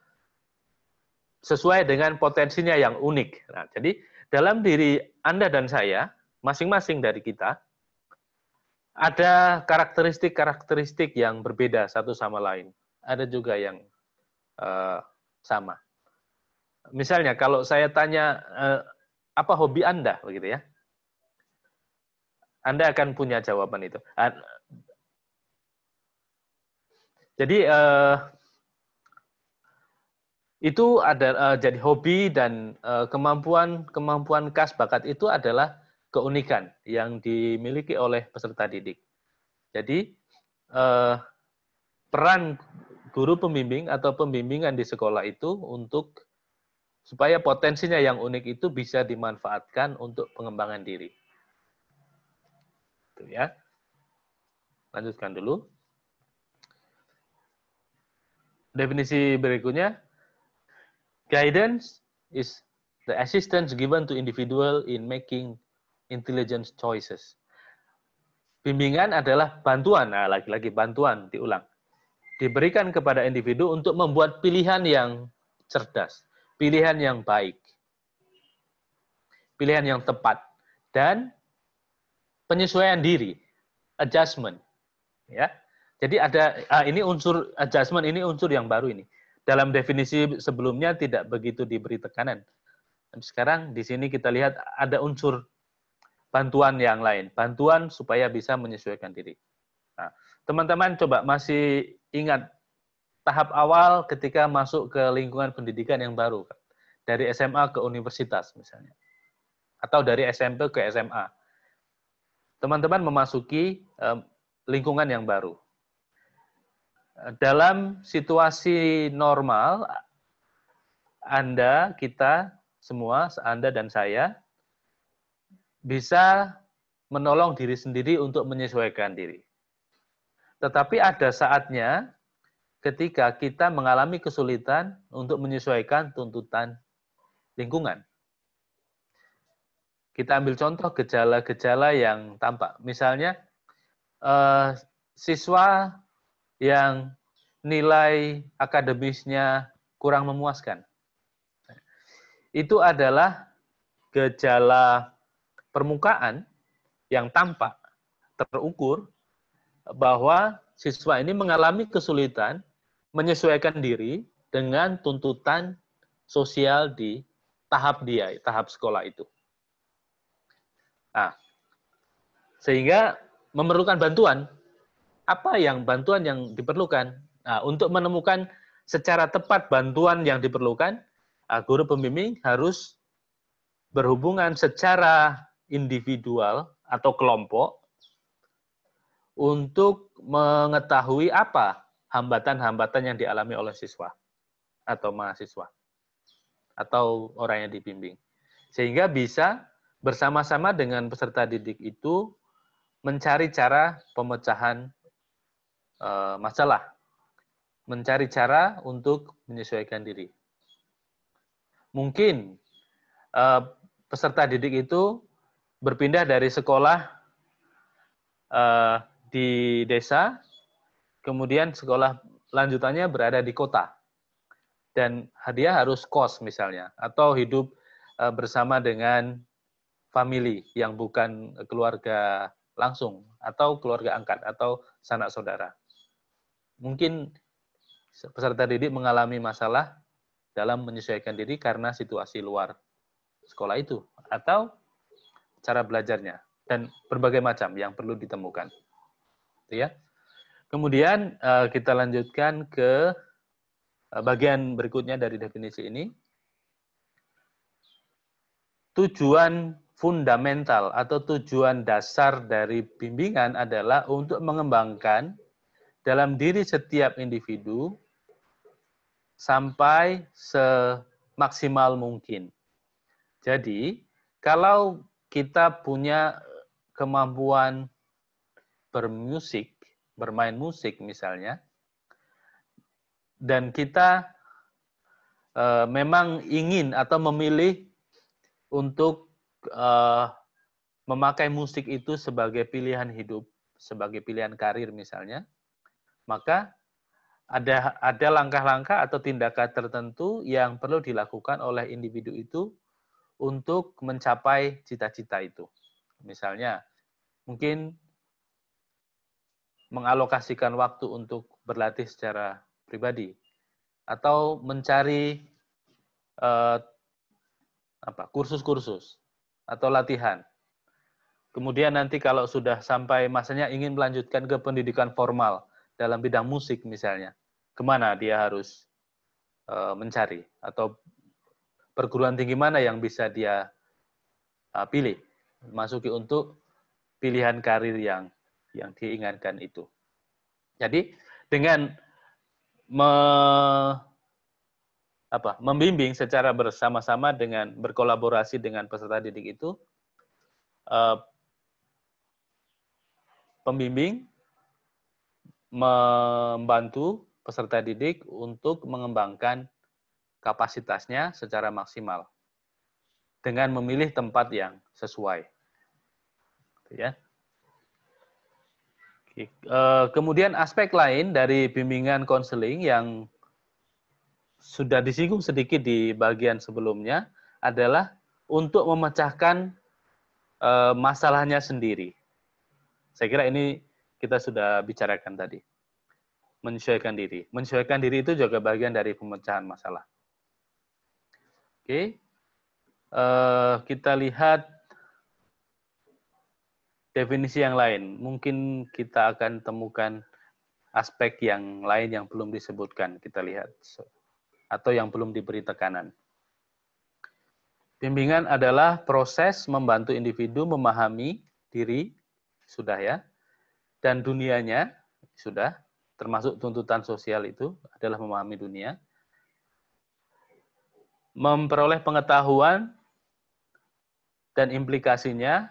sesuai dengan potensinya yang unik. Nah, jadi dalam diri Anda dan saya, masing-masing dari kita, ada karakteristik-karakteristik yang berbeda satu sama lain. Ada juga yang uh, sama. Misalnya kalau saya tanya uh, apa hobi Anda, begitu ya, Anda akan punya jawaban itu. Jadi eh, itu ada uh, jadi hobi dan uh, kemampuan kemampuan khas bakat itu adalah keunikan yang dimiliki oleh peserta didik. Jadi uh, peran guru pembimbing atau pembimbingan di sekolah itu untuk supaya potensinya yang unik itu bisa dimanfaatkan untuk pengembangan diri. Itu ya. Lanjutkan dulu. Definisi berikutnya Guidance is the assistance given to individual in making intelligent choices. Bimbingan adalah bantuan, nah lagi-lagi bantuan diulang. Diberikan kepada individu untuk membuat pilihan yang cerdas, pilihan yang baik, pilihan yang tepat, dan penyesuaian diri, adjustment. Ya, jadi ada ah, ini unsur adjustment, ini unsur yang baru ini dalam definisi sebelumnya tidak begitu diberi tekanan. Sekarang di sini kita lihat ada unsur bantuan yang lain, bantuan supaya bisa menyesuaikan diri. teman nah, teman-teman coba masih ingat tahap awal ketika masuk ke lingkungan pendidikan yang baru, dari SMA ke universitas misalnya, atau dari SMP ke SMA. Teman-teman memasuki eh, lingkungan yang baru. Eh, dalam situasi normal, Anda, kita semua, Anda dan saya, bisa menolong diri sendiri untuk menyesuaikan diri. Tetapi ada saatnya ketika kita mengalami kesulitan untuk menyesuaikan tuntutan lingkungan. Kita ambil contoh gejala-gejala yang tampak. Misalnya, eh, siswa yang nilai akademisnya kurang memuaskan. Itu adalah gejala permukaan yang tampak terukur bahwa siswa ini mengalami kesulitan menyesuaikan diri dengan tuntutan sosial di tahap dia, tahap sekolah itu. Nah, sehingga memerlukan bantuan apa yang bantuan yang diperlukan. Nah, untuk menemukan secara tepat bantuan yang diperlukan, ah, guru pembimbing harus berhubungan secara individual atau kelompok untuk mengetahui apa hambatan-hambatan yang dialami oleh siswa atau mahasiswa atau orang yang dibimbing. Sehingga bisa bersama-sama dengan peserta didik itu mencari cara pemecahan Eh, masalah, mencari cara untuk menyesuaikan diri. Mungkin eh, peserta didik itu berpindah dari sekolah eh, di desa, kemudian sekolah lanjutannya berada di kota, dan hadiah harus kos misalnya, atau hidup bersama dengan family yang bukan keluarga langsung atau keluarga angkat atau sanak saudara mungkin peserta didik mengalami masalah dalam menyesuaikan diri karena situasi luar sekolah itu atau cara belajarnya dan berbagai macam yang perlu ditemukan. Gitu ya. Kemudian eh, kita lanjutkan ke eh, bagian berikutnya dari definisi ini. Tujuan fundamental atau tujuan dasar dari bimbingan adalah untuk mengembangkan dalam diri setiap individu sampai semaksimal mungkin. Jadi, kalau kita punya kemampuan bermusik, bermain musik misalnya, dan kita e, memang ingin atau memilih untuk e, memakai musik itu sebagai pilihan hidup, sebagai pilihan karir misalnya, maka ada ada langkah-langkah atau tindakan tertentu yang perlu dilakukan oleh individu itu untuk mencapai cita-cita itu. Misalnya, mungkin mengalokasikan waktu untuk berlatih secara pribadi atau mencari eh, kursus-kursus atau latihan. Kemudian nanti kalau sudah sampai masanya ingin melanjutkan ke pendidikan formal dalam bidang musik misalnya, kemana dia harus uh, mencari atau perguruan tinggi mana yang bisa dia uh, pilih, masuki untuk pilihan karir yang yang diinginkan itu. Jadi dengan me, apa, membimbing secara bersama-sama dengan berkolaborasi dengan peserta didik itu, uh, pembimbing membantu peserta didik untuk mengembangkan kapasitasnya secara maksimal dengan memilih tempat yang sesuai. Gitu ya. Eh, kemudian aspek lain dari bimbingan konseling yang sudah disinggung sedikit di bagian sebelumnya adalah untuk memecahkan eh, masalahnya sendiri. Saya kira ini kita sudah bicarakan tadi. Menyesuaikan diri. Menyesuaikan diri itu juga bagian dari pemecahan masalah. Oke. Uh, kita lihat definisi yang lain. Mungkin kita akan temukan aspek yang lain yang belum disebutkan. Kita lihat. Atau yang belum diberi tekanan. Bimbingan adalah proses membantu individu memahami diri, sudah ya, dan dunianya sudah termasuk tuntutan sosial itu adalah memahami dunia memperoleh pengetahuan dan implikasinya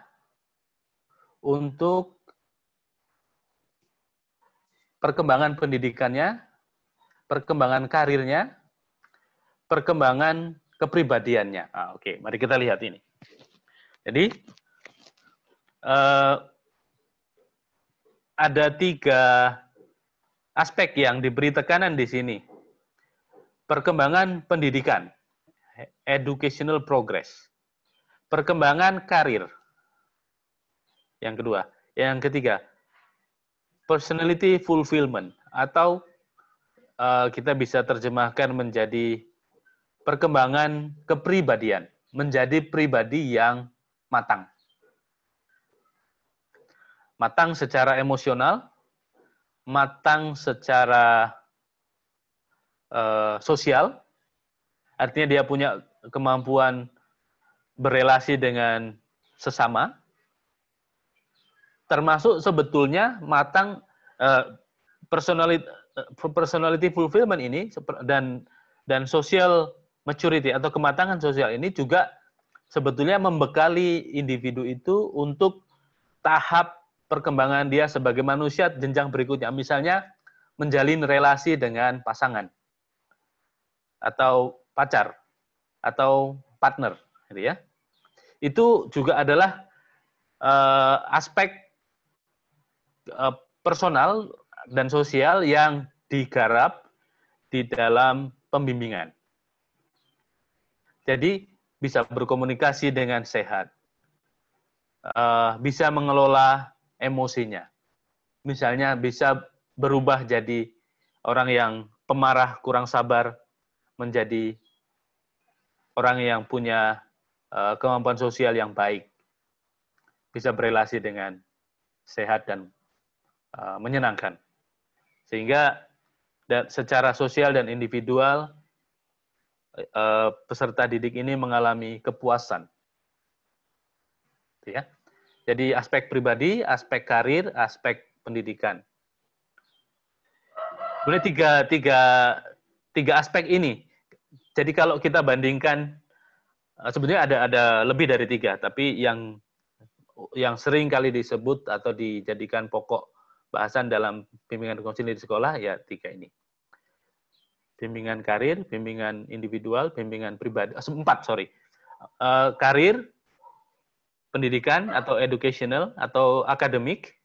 untuk perkembangan pendidikannya, perkembangan karirnya, perkembangan kepribadiannya. Ah, Oke, okay. mari kita lihat ini. Jadi, eh, ada tiga aspek yang diberi tekanan di sini. Perkembangan pendidikan, educational progress. Perkembangan karir. Yang kedua. Yang ketiga, personality fulfillment atau uh, kita bisa terjemahkan menjadi perkembangan kepribadian, menjadi pribadi yang matang matang secara emosional, matang secara uh, sosial, artinya dia punya kemampuan berelasi dengan sesama, termasuk sebetulnya matang uh, eh, personality, eh, personality fulfillment ini dan dan social maturity atau kematangan sosial ini juga sebetulnya membekali individu itu untuk tahap perkembangan dia sebagai manusia jenjang berikutnya. Misalnya menjalin relasi dengan pasangan atau pacar atau partner, gitu ya. Itu juga adalah uh, aspek uh, personal dan sosial yang digarap di dalam pembimbingan. Jadi bisa berkomunikasi dengan sehat, eh, bisa mengelola emosinya. Misalnya bisa berubah jadi orang yang pemarah, kurang sabar, menjadi orang yang punya eh, kemampuan sosial yang baik. Bisa berrelasi dengan sehat dan eh, menyenangkan. Sehingga secara sosial dan individual eh, peserta didik ini mengalami kepuasan. Gitu ya. Jadi aspek pribadi, aspek karir, aspek pendidikan. Boleh tiga, tiga, tiga aspek ini. Jadi kalau kita bandingkan, eh, sebenarnya ada ada lebih dari tiga, tapi yang yang sering kali disebut atau dijadikan pokok bahasan dalam bimbingan konsili di sekolah ya tiga ini. Bimbingan karir, bimbingan individual, bimbingan pribadi, eh, empat sorry. Eh, karir, pendidikan atau educational atau akademik,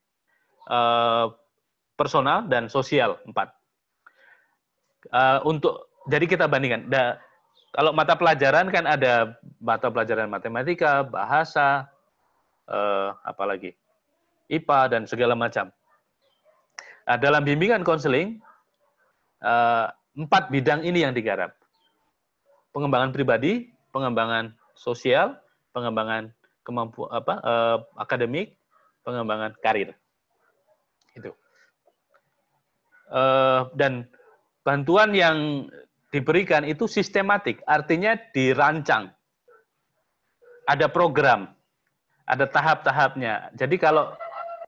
uh, eh, personal dan sosial empat. Uh, untuk jadi kita bandingkan. Da, kalau mata pelajaran kan ada mata pelajaran matematika, bahasa, uh, apalagi IPA dan segala macam. Nah, dalam bimbingan konseling uh, empat bidang ini yang digarap: pengembangan pribadi, pengembangan sosial, pengembangan kemampuan apa eh, akademik, pengembangan karir. Itu. Eh, dan bantuan yang diberikan itu sistematik, artinya dirancang. Ada program, ada tahap-tahapnya. Jadi kalau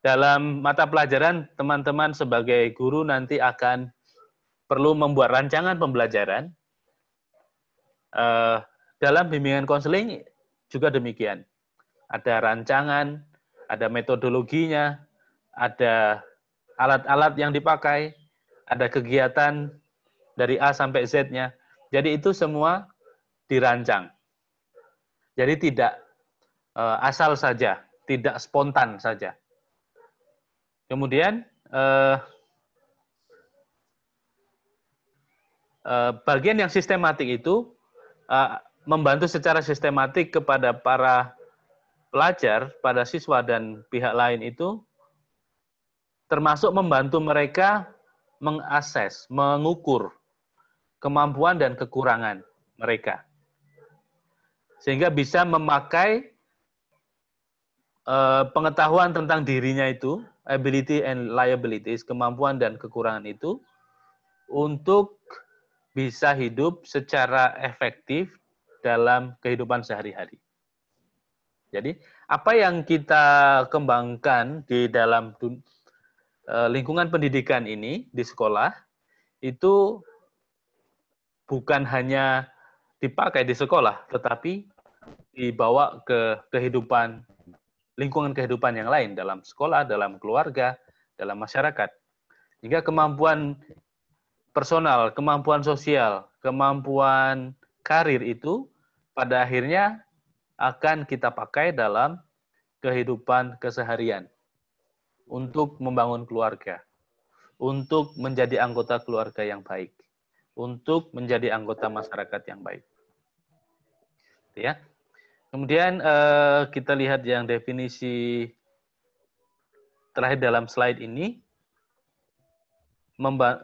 dalam mata pelajaran teman-teman sebagai guru nanti akan perlu membuat rancangan pembelajaran. Eh, dalam bimbingan konseling juga demikian ada rancangan, ada metodologinya, ada alat-alat yang dipakai, ada kegiatan dari A sampai Z-nya. Jadi itu semua dirancang. Jadi tidak eh, asal saja, tidak spontan saja. Kemudian eh, eh, bagian yang sistematik itu membantu secara sistematik kepada para pelajar pada siswa dan pihak lain itu termasuk membantu mereka mengakses, mengukur kemampuan dan kekurangan mereka. Sehingga bisa memakai e, pengetahuan tentang dirinya itu, ability and liabilities, kemampuan dan kekurangan itu untuk bisa hidup secara efektif dalam kehidupan sehari-hari. Jadi apa yang kita kembangkan di dalam e, lingkungan pendidikan ini di sekolah itu bukan hanya dipakai di sekolah, tetapi dibawa ke kehidupan lingkungan kehidupan yang lain dalam sekolah, dalam keluarga, dalam masyarakat. Hingga kemampuan personal, kemampuan sosial, kemampuan karir itu pada akhirnya akan kita pakai dalam kehidupan keseharian untuk membangun keluarga, untuk menjadi anggota keluarga yang baik, untuk menjadi anggota masyarakat yang baik. Gitu ya. Kemudian eh, kita lihat yang definisi terakhir dalam slide ini Memba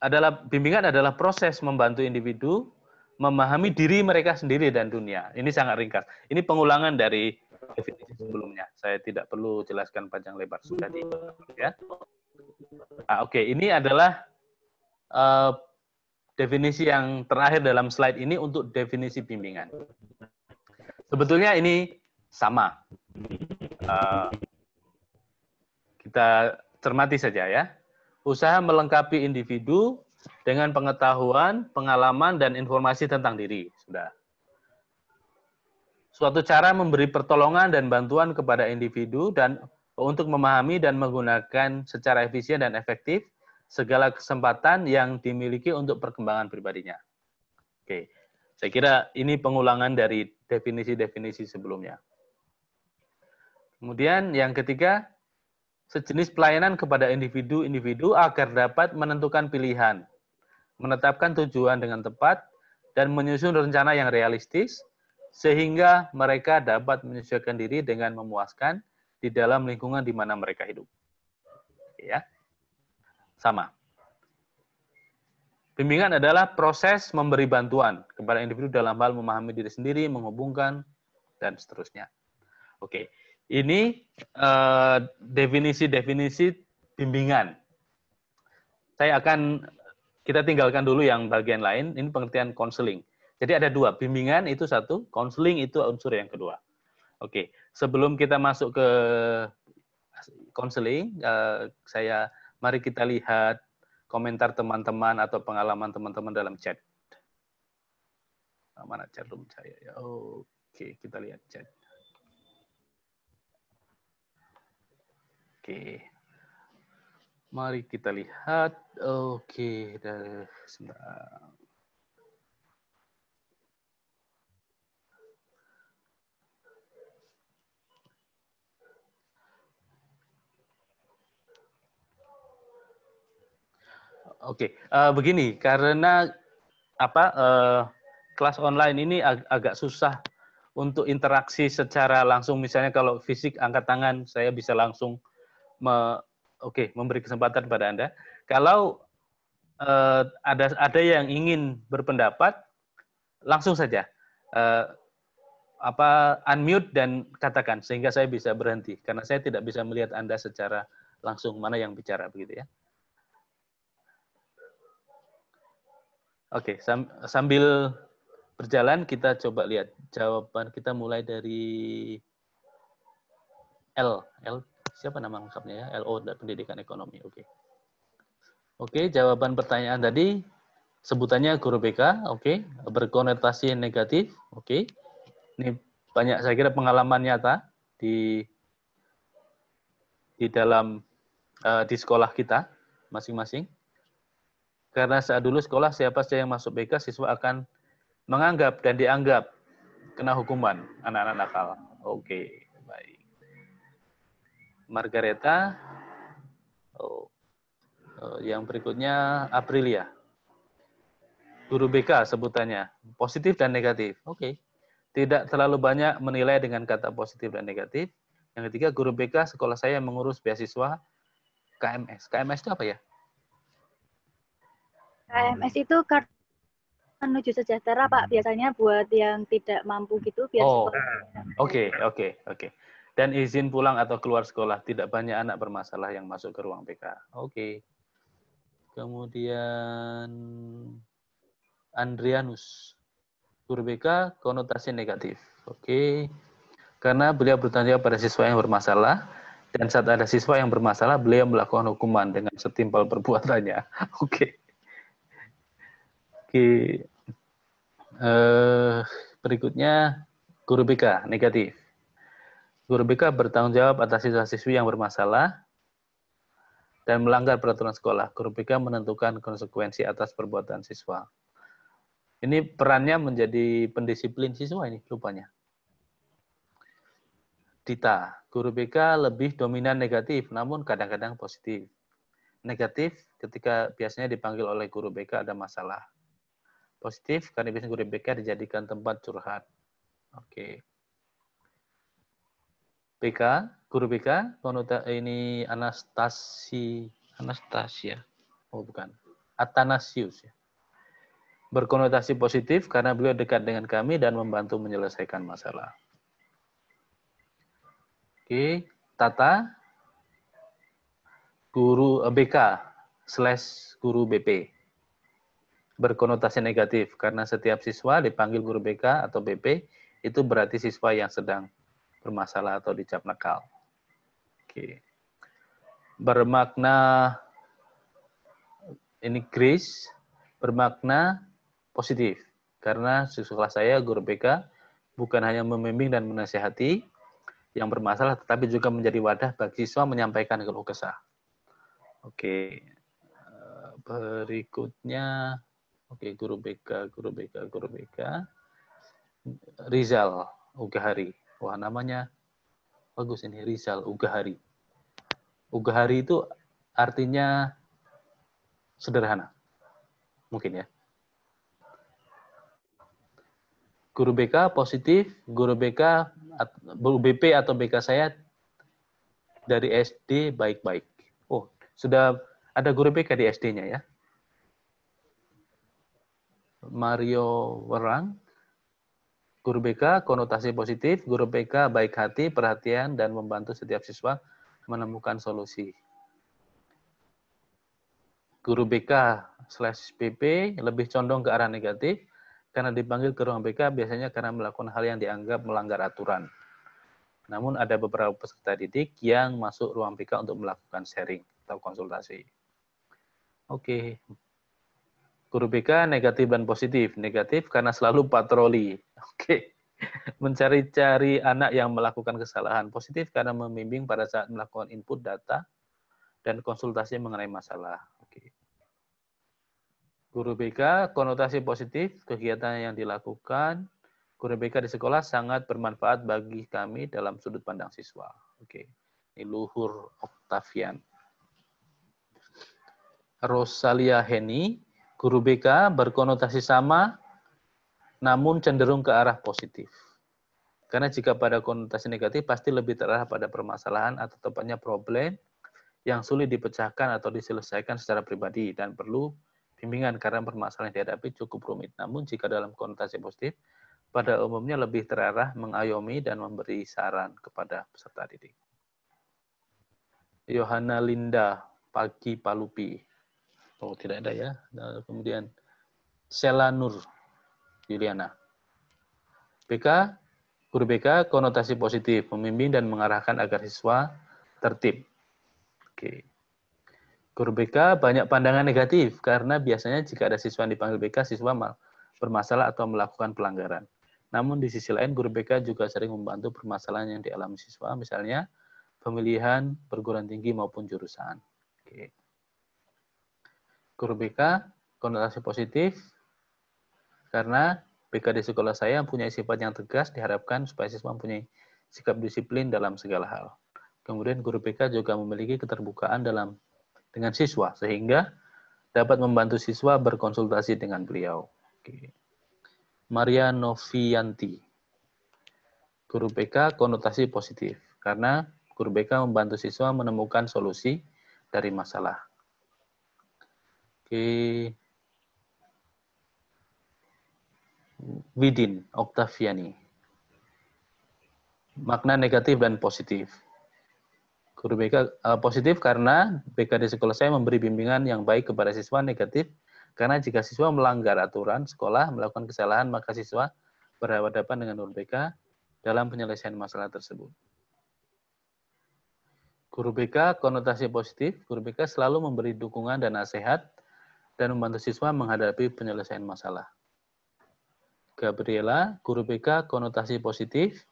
adalah bimbingan adalah proses membantu individu memahami diri mereka sendiri dan dunia. Ini sangat ringkas. Ini pengulangan dari definisi sebelumnya. Saya tidak perlu jelaskan panjang lebar sudah di ya. Ah, Oke, okay. ini adalah uh, definisi yang terakhir dalam slide ini untuk definisi bimbingan. Sebetulnya ini sama. Uh, kita cermati saja ya. Usaha melengkapi individu dengan pengetahuan, pengalaman, dan informasi tentang diri. Sudah. Suatu cara memberi pertolongan dan bantuan kepada individu dan untuk memahami dan menggunakan secara efisien dan efektif segala kesempatan yang dimiliki untuk perkembangan pribadinya. Oke, saya kira ini pengulangan dari definisi-definisi sebelumnya. Kemudian yang ketiga, sejenis pelayanan kepada individu-individu agar dapat menentukan pilihan, menetapkan tujuan dengan tepat, dan menyusun rencana yang realistis, sehingga mereka dapat menyesuaikan diri dengan memuaskan di dalam lingkungan di mana mereka hidup. Ya, sama. Bimbingan adalah proses memberi bantuan kepada individu dalam hal memahami diri sendiri, menghubungkan, dan seterusnya. Oke, ini eh, definisi-definisi uh, bimbingan. Saya akan kita tinggalkan dulu yang bagian lain, ini pengertian konseling. Jadi ada dua, bimbingan itu satu, konseling itu unsur yang kedua. Oke, sebelum kita masuk ke konseling, eh, saya mari kita lihat komentar teman-teman atau pengalaman teman-teman dalam chat. Mana chat room saya ya? Oke, kita lihat chat. Oke. Mari kita lihat. Oke, dari sebentar. Oke, uh, begini karena apa uh, kelas online ini ag agak susah untuk interaksi secara langsung. Misalnya kalau fisik angkat tangan, saya bisa langsung Oke, okay, memberi kesempatan pada Anda. Kalau uh, ada ada yang ingin berpendapat, langsung saja uh, apa unmute dan katakan sehingga saya bisa berhenti karena saya tidak bisa melihat Anda secara langsung mana yang bicara begitu ya. Oke, okay, sambil berjalan kita coba lihat jawaban kita mulai dari L. L siapa nama lengkapnya ya? LO Pendidikan Ekonomi. Oke. Okay. Oke, okay, jawaban pertanyaan tadi sebutannya guru BK, oke, okay. berkonotasi negatif, oke. Okay. Ini banyak saya kira pengalaman nyata di di dalam uh, di sekolah kita masing-masing. Karena saat dulu sekolah siapa saja yang masuk BK siswa akan menganggap dan dianggap kena hukuman anak-anak nakal. Oke, okay, baik. Margareta. Oh. Eh, yang berikutnya Aprilia. Guru BK sebutannya, positif dan negatif. Oke. Okay. Tidak terlalu banyak menilai dengan kata positif dan negatif. Yang ketiga, guru BK sekolah saya mengurus beasiswa KMS. KMS itu apa ya? KMS itu kartu menuju sejahtera Pak hmm. biasanya buat yang tidak mampu gitu biasa. Oh. Oke, oke, oke dan izin pulang atau keluar sekolah. Tidak banyak anak bermasalah yang masuk ke ruang PK. Oke. Okay. Kemudian Andrianus. Guru BK konotasi negatif. Oke. Okay. Karena beliau bertanya pada siswa yang bermasalah dan saat ada siswa yang bermasalah beliau melakukan hukuman dengan setimpal perbuatannya. Oke. Okay. Oke. Okay. Uh, eh, berikutnya guru BK negatif. Guru BK bertanggung jawab atas siswa-siswi yang bermasalah dan melanggar peraturan sekolah. Guru BK menentukan konsekuensi atas perbuatan siswa. Ini perannya menjadi pendisiplin siswa ini, rupanya. Dita, guru BK lebih dominan negatif, namun kadang-kadang positif. Negatif ketika biasanya dipanggil oleh guru BK ada masalah. Positif karena biasanya guru BK dijadikan tempat curhat. Oke. Okay. PK, guru PK, konotasi eh, ini Anastasi Anastasia. Ya? Oh, bukan. Atanasius ya. Berkonotasi positif karena beliau dekat dengan kami dan membantu menyelesaikan masalah. Oke, Tata guru eh, BK slash guru BP berkonotasi negatif karena setiap siswa dipanggil guru BK atau BP itu berarti siswa yang sedang bermasalah atau dicap nakal. Oke. Bermakna ini grace bermakna positif karena sekolah saya guru BK bukan hanya membimbing dan menasihati yang bermasalah tetapi juga menjadi wadah bagi siswa menyampaikan keluh kesah. Oke. Berikutnya oke guru BK, guru BK, guru BK. Rizal Ugahari. Wah, namanya bagus ini Rizal Ugahari. Ugahari itu artinya sederhana. Mungkin ya. Guru BK positif, guru BK guru BP atau BK saya dari SD baik-baik. Oh, sudah ada guru BK di SD-nya ya. Mario Werang Guru BK konotasi positif, guru BK baik hati, perhatian, dan membantu setiap siswa menemukan solusi. Guru BK slash PP lebih condong ke arah negatif karena dipanggil ke ruang BK biasanya karena melakukan hal yang dianggap melanggar aturan. Namun ada beberapa peserta didik yang masuk ruang BK untuk melakukan sharing atau konsultasi. Oke, Guru BK negatif dan positif. Negatif karena selalu patroli. Oke. Okay. Mencari-cari anak yang melakukan kesalahan. Positif karena membimbing pada saat melakukan input data dan konsultasi mengenai masalah. Oke. Okay. Guru BK, konotasi positif, kegiatan yang dilakukan, guru BK di sekolah sangat bermanfaat bagi kami dalam sudut pandang siswa. Oke, okay. ini Luhur Oktavian. Rosalia Heni, guru BK berkonotasi sama namun cenderung ke arah positif. Karena jika pada konotasi negatif pasti lebih terarah pada permasalahan atau tepatnya problem yang sulit dipecahkan atau diselesaikan secara pribadi dan perlu bimbingan karena permasalahan yang dihadapi cukup rumit. Namun jika dalam konotasi positif, pada umumnya lebih terarah mengayomi dan memberi saran kepada peserta didik. Yohana Linda, pagi Palupi. Oh, tidak ada ya. Nah, kemudian Sela Nur Juliana. BK, guru BK konotasi positif, membimbing dan mengarahkan agar siswa tertib. Oke. Guru BK banyak pandangan negatif karena biasanya jika ada siswa yang dipanggil BK, siswa mal bermasalah atau melakukan pelanggaran. Namun di sisi lain guru BK juga sering membantu permasalahan yang dialami siswa, misalnya pemilihan perguruan tinggi maupun jurusan. Oke guru BK konotasi positif karena BK di sekolah saya punya sifat yang tegas diharapkan supaya siswa mempunyai sikap disiplin dalam segala hal. Kemudian guru BK juga memiliki keterbukaan dalam dengan siswa sehingga dapat membantu siswa berkonsultasi dengan beliau. Oke. Maria Novianti, guru BK konotasi positif karena guru BK membantu siswa menemukan solusi dari masalah. Oke. Widin Oktaviani. Makna negatif dan positif. Guru BK uh, eh, positif karena BK di sekolah saya memberi bimbingan yang baik kepada siswa negatif karena jika siswa melanggar aturan sekolah melakukan kesalahan maka siswa berhadapan dengan guru BK dalam penyelesaian masalah tersebut. Guru BK konotasi positif, guru BK selalu memberi dukungan dan nasihat dan membantu siswa menghadapi penyelesaian masalah. Gabriela, guru BK konotasi positif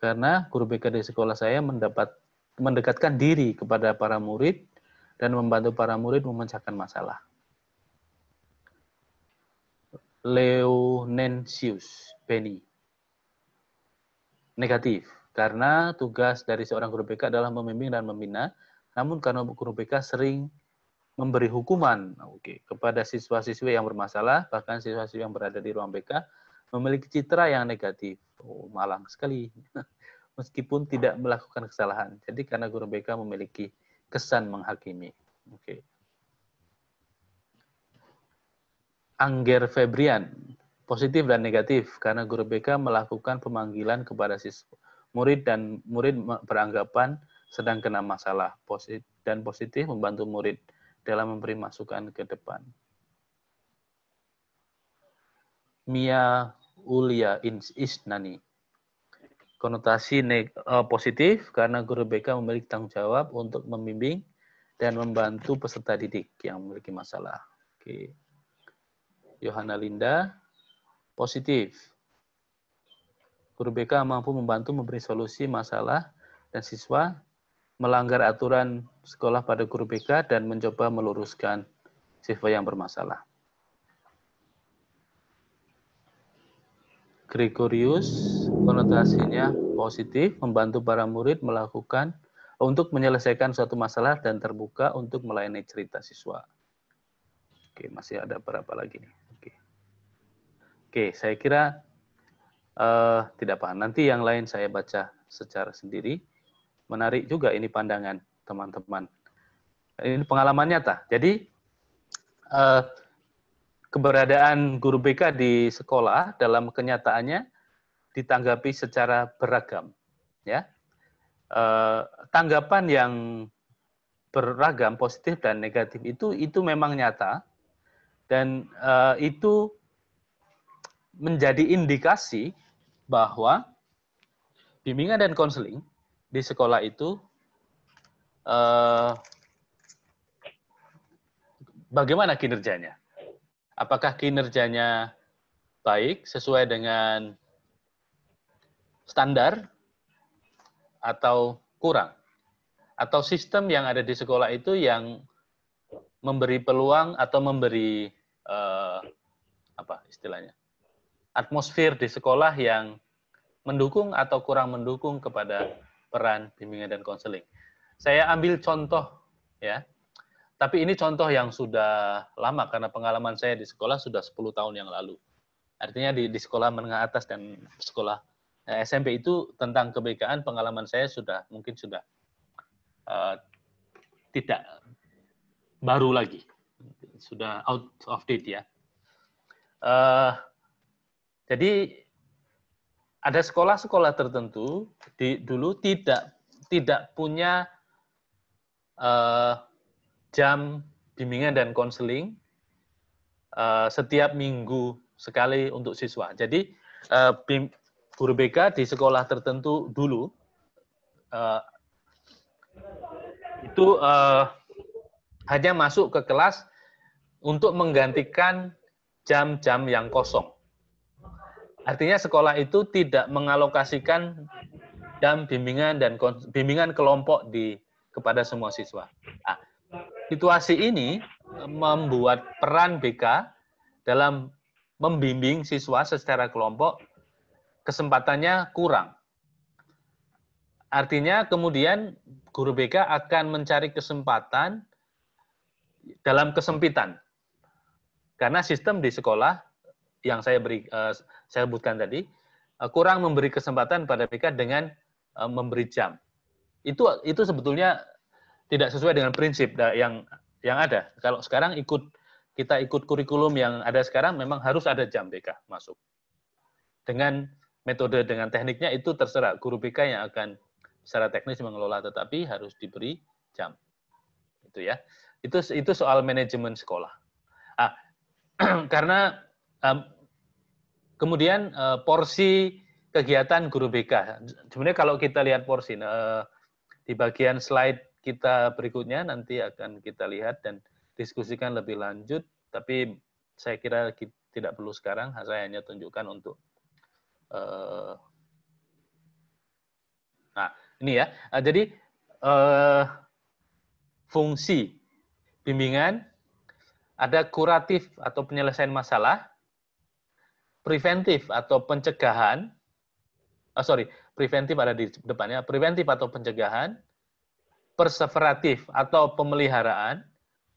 karena guru BK di sekolah saya mendapat mendekatkan diri kepada para murid dan membantu para murid memecahkan masalah. Leonensius Penny Negatif, karena tugas dari seorang guru BK adalah memimpin dan membina, namun karena guru BK sering memberi hukuman nah, oke okay, kepada siswa-siswi yang bermasalah bahkan siswa-siswi yang berada di ruang BK memiliki citra yang negatif oh malang sekali meskipun tidak melakukan kesalahan jadi karena guru BK memiliki kesan menghakimi oke okay. Angger Febrian positif dan negatif karena guru BK melakukan pemanggilan kepada siswa murid dan murid beranggapan sedang kena masalah positif dan positif membantu murid dalam memberi masukan ke depan. Mia ulia isnani. Konotasi eh, positif karena guru BK memiliki tanggung jawab untuk membimbing dan membantu peserta didik yang memiliki masalah. Oke. Yohana Linda, positif. Guru BK mampu membantu memberi solusi masalah dan siswa melanggar aturan sekolah pada guru BK dan mencoba meluruskan siswa yang bermasalah. Gregorius konotasinya positif, membantu para murid melakukan untuk menyelesaikan suatu masalah dan terbuka untuk melayani cerita siswa. Oke, masih ada berapa lagi nih? Oke, Oke saya kira uh, tidak paham. Nanti yang lain saya baca secara sendiri. Menarik juga ini pandangan teman-teman. Ini pengalaman nyata. Jadi eh, keberadaan guru BK di sekolah dalam kenyataannya ditanggapi secara beragam. Ya, eh, tanggapan yang beragam positif dan negatif itu itu memang nyata dan eh, itu menjadi indikasi bahwa bimbingan dan konseling di sekolah itu Eh, bagaimana kinerjanya? Apakah kinerjanya baik sesuai dengan standar atau kurang? Atau sistem yang ada di sekolah itu yang memberi peluang atau memberi eh, apa istilahnya? atmosfer di sekolah yang mendukung atau kurang mendukung kepada peran bimbingan dan konseling. Saya ambil contoh ya. Tapi ini contoh yang sudah lama karena pengalaman saya di sekolah sudah 10 tahun yang lalu. Artinya di, di sekolah menengah atas dan sekolah eh, SMP itu tentang kebaikan pengalaman saya sudah mungkin sudah uh, tidak baru lagi. Sudah out of date ya. Uh, jadi ada sekolah-sekolah tertentu di, dulu tidak tidak punya uh, jam bimbingan dan konseling uh, setiap minggu sekali untuk siswa. Jadi uh, bim, guru BK di sekolah tertentu dulu uh, itu uh, hanya masuk ke kelas untuk menggantikan jam-jam yang kosong. Artinya sekolah itu tidak mengalokasikan jam bimbingan dan bimbingan kelompok di kepada semua siswa. Nah, situasi ini e, membuat peran BK dalam membimbing siswa secara kelompok kesempatannya kurang. Artinya kemudian guru BK akan mencari kesempatan dalam kesempitan. Karena sistem di sekolah yang saya beri e, saya sebutkan tadi e, kurang memberi kesempatan pada BK dengan memberi jam itu itu sebetulnya tidak sesuai dengan prinsip yang yang ada. Kalau sekarang ikut kita ikut kurikulum yang ada sekarang memang harus ada jam BK masuk. Dengan metode dengan tekniknya itu terserah guru BK yang akan secara teknis mengelola tetapi harus diberi jam. Itu ya. Itu itu soal manajemen sekolah. Ah, karena um, kemudian uh, porsi kegiatan guru BK. Sebenarnya kalau kita lihat porsi uh, di bagian slide kita berikutnya nanti akan kita lihat dan diskusikan lebih lanjut, tapi saya kira tidak perlu sekarang, saya hanya tunjukkan untuk eh, Nah, ini ya. Nah, jadi eh, fungsi bimbingan ada kuratif atau penyelesaian masalah, preventif atau pencegahan, oh, sorry, preventif ada di depannya, preventif atau pencegahan, perseveratif atau pemeliharaan,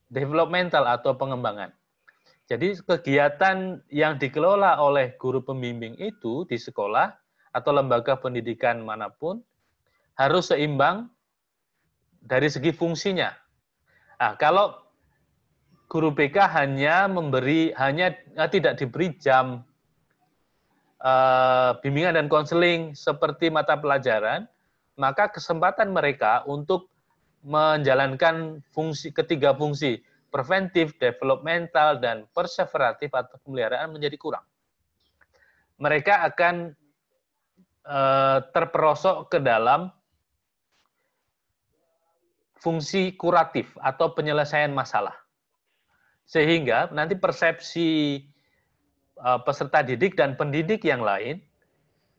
developmental atau pengembangan. Jadi kegiatan yang dikelola oleh guru pembimbing itu di sekolah atau lembaga pendidikan manapun harus seimbang dari segi fungsinya. Nah, kalau guru BK hanya memberi hanya eh, tidak diberi jam Eh, bimbingan dan konseling seperti mata pelajaran, maka kesempatan mereka untuk menjalankan fungsi ketiga fungsi preventif, developmental, dan perseveratif atau pemeliharaan menjadi kurang. Mereka akan eh, terperosok ke dalam fungsi kuratif atau penyelesaian masalah. Sehingga nanti persepsi Eh, peserta didik dan pendidik yang lain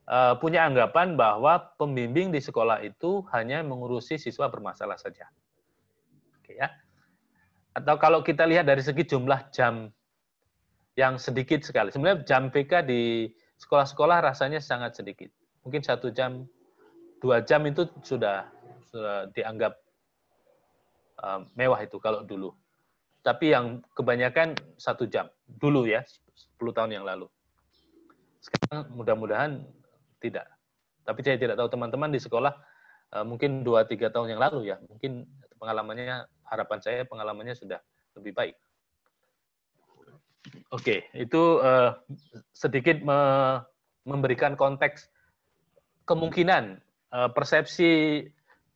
eh, punya anggapan bahwa pembimbing di sekolah itu hanya mengurusi siswa bermasalah saja. Oke ya. Atau kalau kita lihat dari segi jumlah jam yang sedikit sekali. Sebenarnya jam PK di sekolah-sekolah rasanya sangat sedikit. Mungkin satu jam, dua jam itu sudah, sudah dianggap eh, mewah itu kalau dulu tapi yang kebanyakan satu jam dulu ya 10 tahun yang lalu sekarang mudah-mudahan tidak tapi saya tidak tahu teman-teman di sekolah eh, mungkin dua tiga tahun yang lalu ya mungkin pengalamannya harapan saya pengalamannya sudah lebih baik oke itu uh, sedikit me memberikan konteks kemungkinan uh, persepsi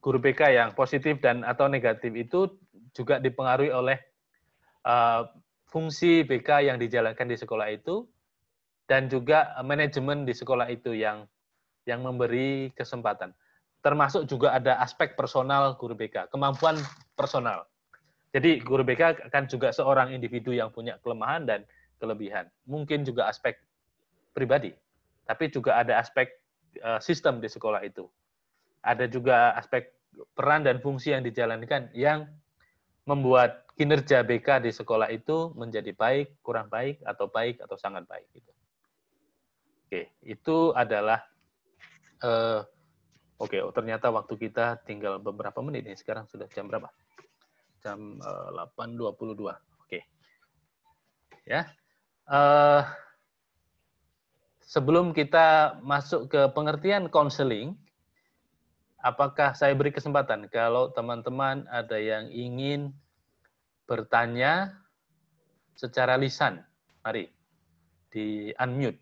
guru BK yang positif dan atau negatif itu juga dipengaruhi oleh Eh, fungsi BK yang dijalankan di sekolah itu dan juga manajemen di sekolah itu yang yang memberi kesempatan. Termasuk juga ada aspek personal guru BK, kemampuan personal. Jadi guru BK akan juga seorang individu yang punya kelemahan dan kelebihan. Mungkin juga aspek pribadi, tapi juga ada aspek eh, sistem di sekolah itu. Ada juga aspek peran dan fungsi yang dijalankan yang membuat kinerja BK di sekolah itu menjadi baik, kurang baik, atau baik, atau sangat baik. Gitu. Oke, itu adalah uh, Oke, okay, oh, ternyata waktu kita tinggal beberapa menit nih. Sekarang sudah jam berapa? Jam eh, uh, 8.22. Oke. Okay. Ya. Uh, sebelum kita masuk ke pengertian konseling, apakah saya beri kesempatan kalau teman-teman ada yang ingin bertanya secara lisan. Mari, di unmute.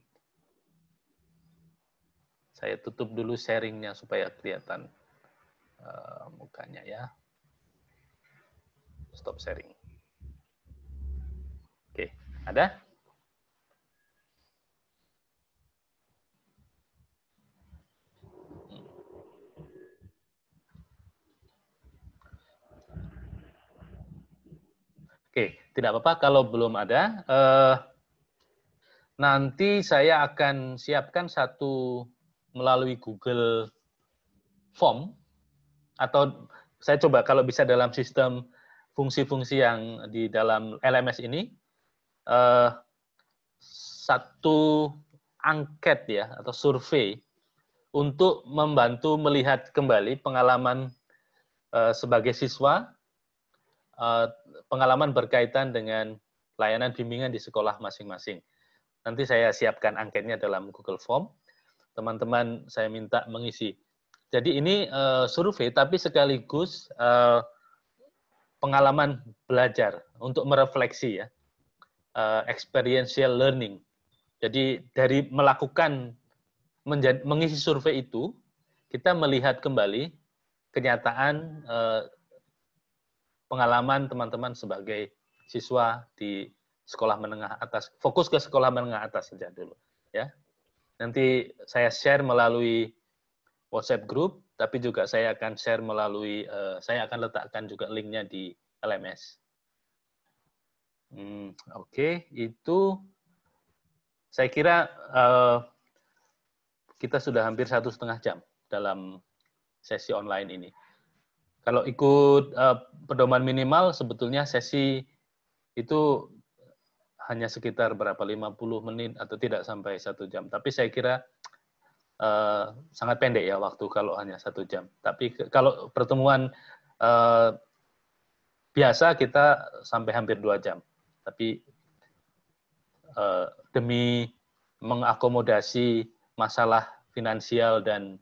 Saya tutup dulu sharingnya supaya kelihatan uh, mukanya ya. Stop sharing. Oke, ada? Oke, tidak apa-apa kalau belum ada. Eh, nanti saya akan siapkan satu melalui Google Form atau saya coba kalau bisa dalam sistem fungsi-fungsi yang di dalam LMS ini eh, satu angket ya atau survei untuk membantu melihat kembali pengalaman eh, sebagai siswa Eh, pengalaman berkaitan dengan layanan bimbingan di sekolah masing-masing. Nanti saya siapkan angketnya dalam Google Form. Teman-teman saya minta mengisi. Jadi ini uh, survei tapi sekaligus uh, pengalaman belajar untuk merefleksi ya. Uh, experiential learning. Jadi dari melakukan mengisi survei itu kita melihat kembali kenyataan uh, pengalaman teman-teman sebagai siswa di sekolah menengah atas. Fokus ke sekolah menengah atas saja dulu, ya. Nanti saya share melalui WhatsApp group, tapi juga saya akan share melalui, eh, saya akan letakkan juga linknya di LMS. Hmm, Oke, okay. itu saya kira eh, kita sudah hampir satu setengah jam dalam sesi online ini. Kalau ikut uh, pedoman minimal sebetulnya sesi itu hanya sekitar berapa 50 menit atau tidak sampai satu jam. Tapi saya kira uh, sangat pendek ya waktu kalau hanya satu jam. Tapi kalau pertemuan uh, biasa kita sampai hampir dua jam. Tapi uh, demi mengakomodasi masalah finansial dan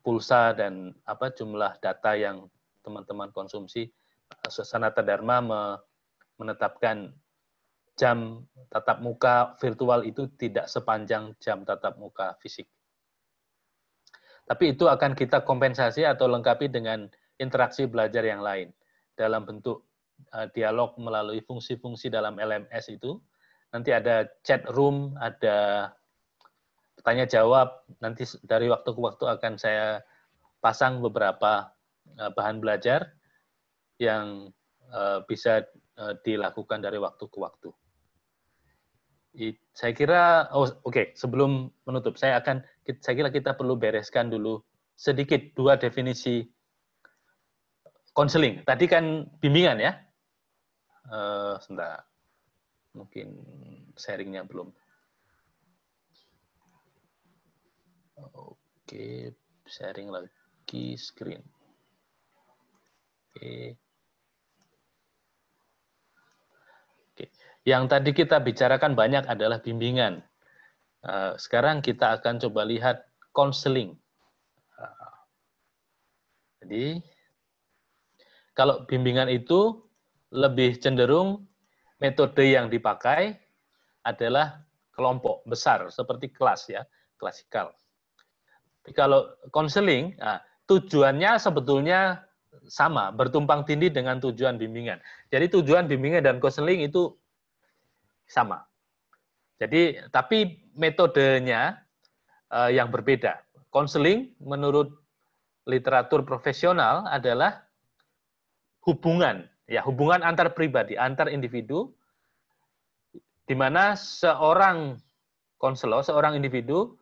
pulsa dan apa jumlah data yang teman-teman konsumsi. Eh, Sanata Dharma menetapkan jam tatap muka virtual itu tidak sepanjang jam tatap muka fisik. Tapi itu akan kita kompensasi atau lengkapi dengan interaksi belajar yang lain dalam bentuk eh, dialog melalui fungsi-fungsi dalam LMS itu. Nanti ada chat room, ada tanya jawab nanti dari waktu ke waktu akan saya pasang beberapa eh, bahan belajar yang eh, bisa eh, dilakukan dari waktu ke waktu. Saya kira, oh, oke, okay, sebelum menutup, saya akan, saya kira kita perlu bereskan dulu sedikit dua definisi konseling. Tadi kan bimbingan ya, uh, sebentar, mungkin sharingnya belum. Oke, sharing lagi screen. Oke. Oke. Yang tadi kita bicarakan banyak adalah bimbingan. Eh, sekarang kita akan coba lihat counseling. Jadi, kalau bimbingan itu lebih cenderung metode yang dipakai adalah kelompok besar seperti kelas ya, klasikal kalau konseling, nah, tujuannya sebetulnya sama, bertumpang tindih dengan tujuan bimbingan. Jadi tujuan bimbingan dan konseling itu sama. Jadi tapi metodenya eh, yang berbeda. Konseling menurut literatur profesional adalah hubungan, ya hubungan antar pribadi, antar individu di mana seorang konselor, seorang individu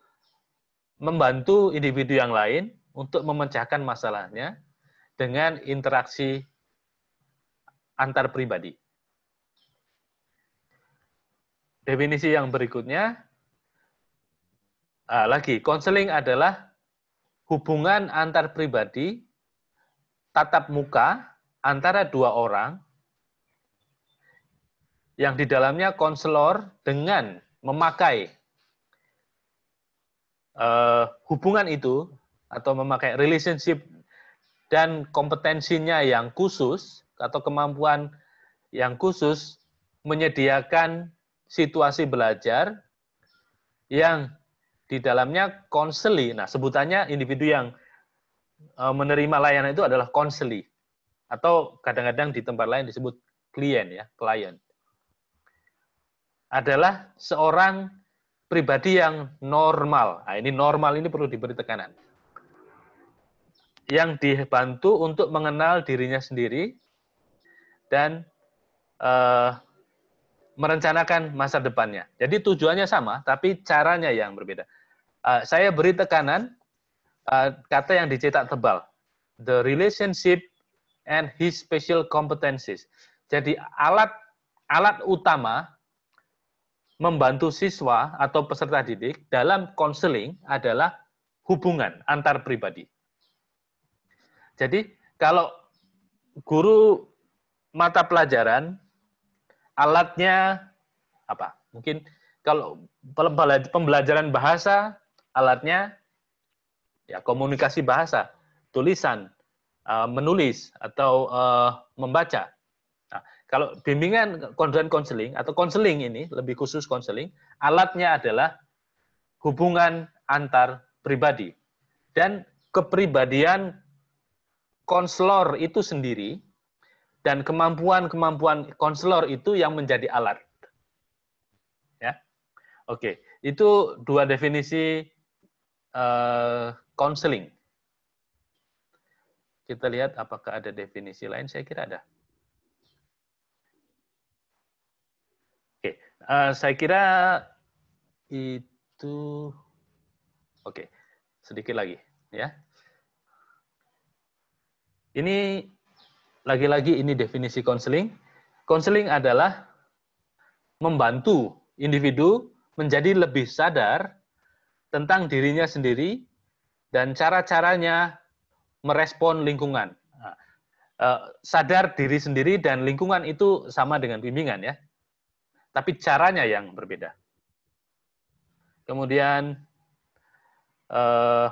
membantu individu yang lain untuk memecahkan masalahnya dengan interaksi antar pribadi. Definisi yang berikutnya ah, lagi konseling adalah hubungan antar pribadi tatap muka antara dua orang yang di dalamnya konselor dengan memakai uh, hubungan itu atau memakai relationship dan kompetensinya yang khusus atau kemampuan yang khusus menyediakan situasi belajar yang di dalamnya konseli. Nah, sebutannya individu yang eh, menerima layanan itu adalah konseli atau kadang-kadang di tempat lain disebut klien ya, klien. Adalah seorang pribadi yang normal. Nah, ini normal ini perlu diberi tekanan. Yang dibantu untuk mengenal dirinya sendiri dan eh, merencanakan masa depannya. Jadi tujuannya sama, tapi caranya yang berbeda. Eh, saya beri tekanan eh, kata yang dicetak tebal. The relationship and his special competencies. Jadi alat alat utama membantu siswa atau peserta didik dalam konseling adalah hubungan antar pribadi. Jadi, kalau guru mata pelajaran alatnya apa? Mungkin kalau pembelajaran bahasa alatnya ya komunikasi bahasa, tulisan, eh, menulis atau eh, membaca. Kalau bimbingan konseling atau konseling ini lebih khusus konseling, alatnya adalah hubungan antar pribadi. Dan kepribadian konselor itu sendiri dan kemampuan-kemampuan konselor itu yang menjadi alat. Ya. Oke, itu dua definisi eh, konseling. Uh, Kita lihat apakah ada definisi lain, saya kira ada. uh, saya kira itu oke okay. sedikit lagi ya. Ini lagi-lagi ini definisi konseling. Konseling adalah membantu individu menjadi lebih sadar tentang dirinya sendiri dan cara-caranya merespon lingkungan. Nah, eh, sadar diri sendiri dan lingkungan itu sama dengan bimbingan ya tapi caranya yang berbeda. Kemudian eh,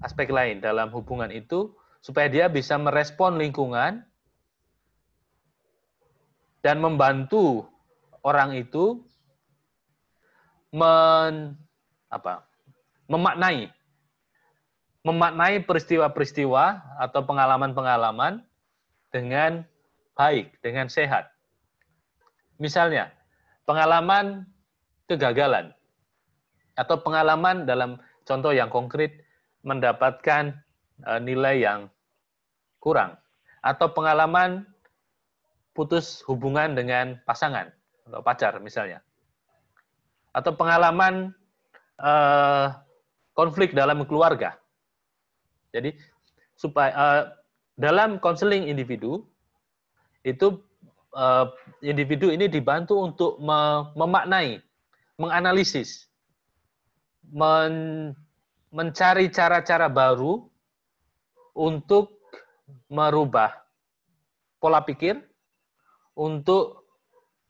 aspek lain dalam hubungan itu supaya dia bisa merespon lingkungan dan membantu orang itu men, apa, memaknai memaknai peristiwa-peristiwa atau pengalaman-pengalaman dengan baik, dengan sehat. Misalnya, pengalaman kegagalan atau pengalaman dalam contoh yang konkret mendapatkan eh, nilai yang kurang atau pengalaman putus hubungan dengan pasangan atau pacar misalnya atau pengalaman eh, konflik dalam keluarga. Jadi supaya eh, dalam konseling individu itu uh, individu ini dibantu untuk memaknai, menganalisis, men mencari cara-cara baru untuk merubah pola pikir, untuk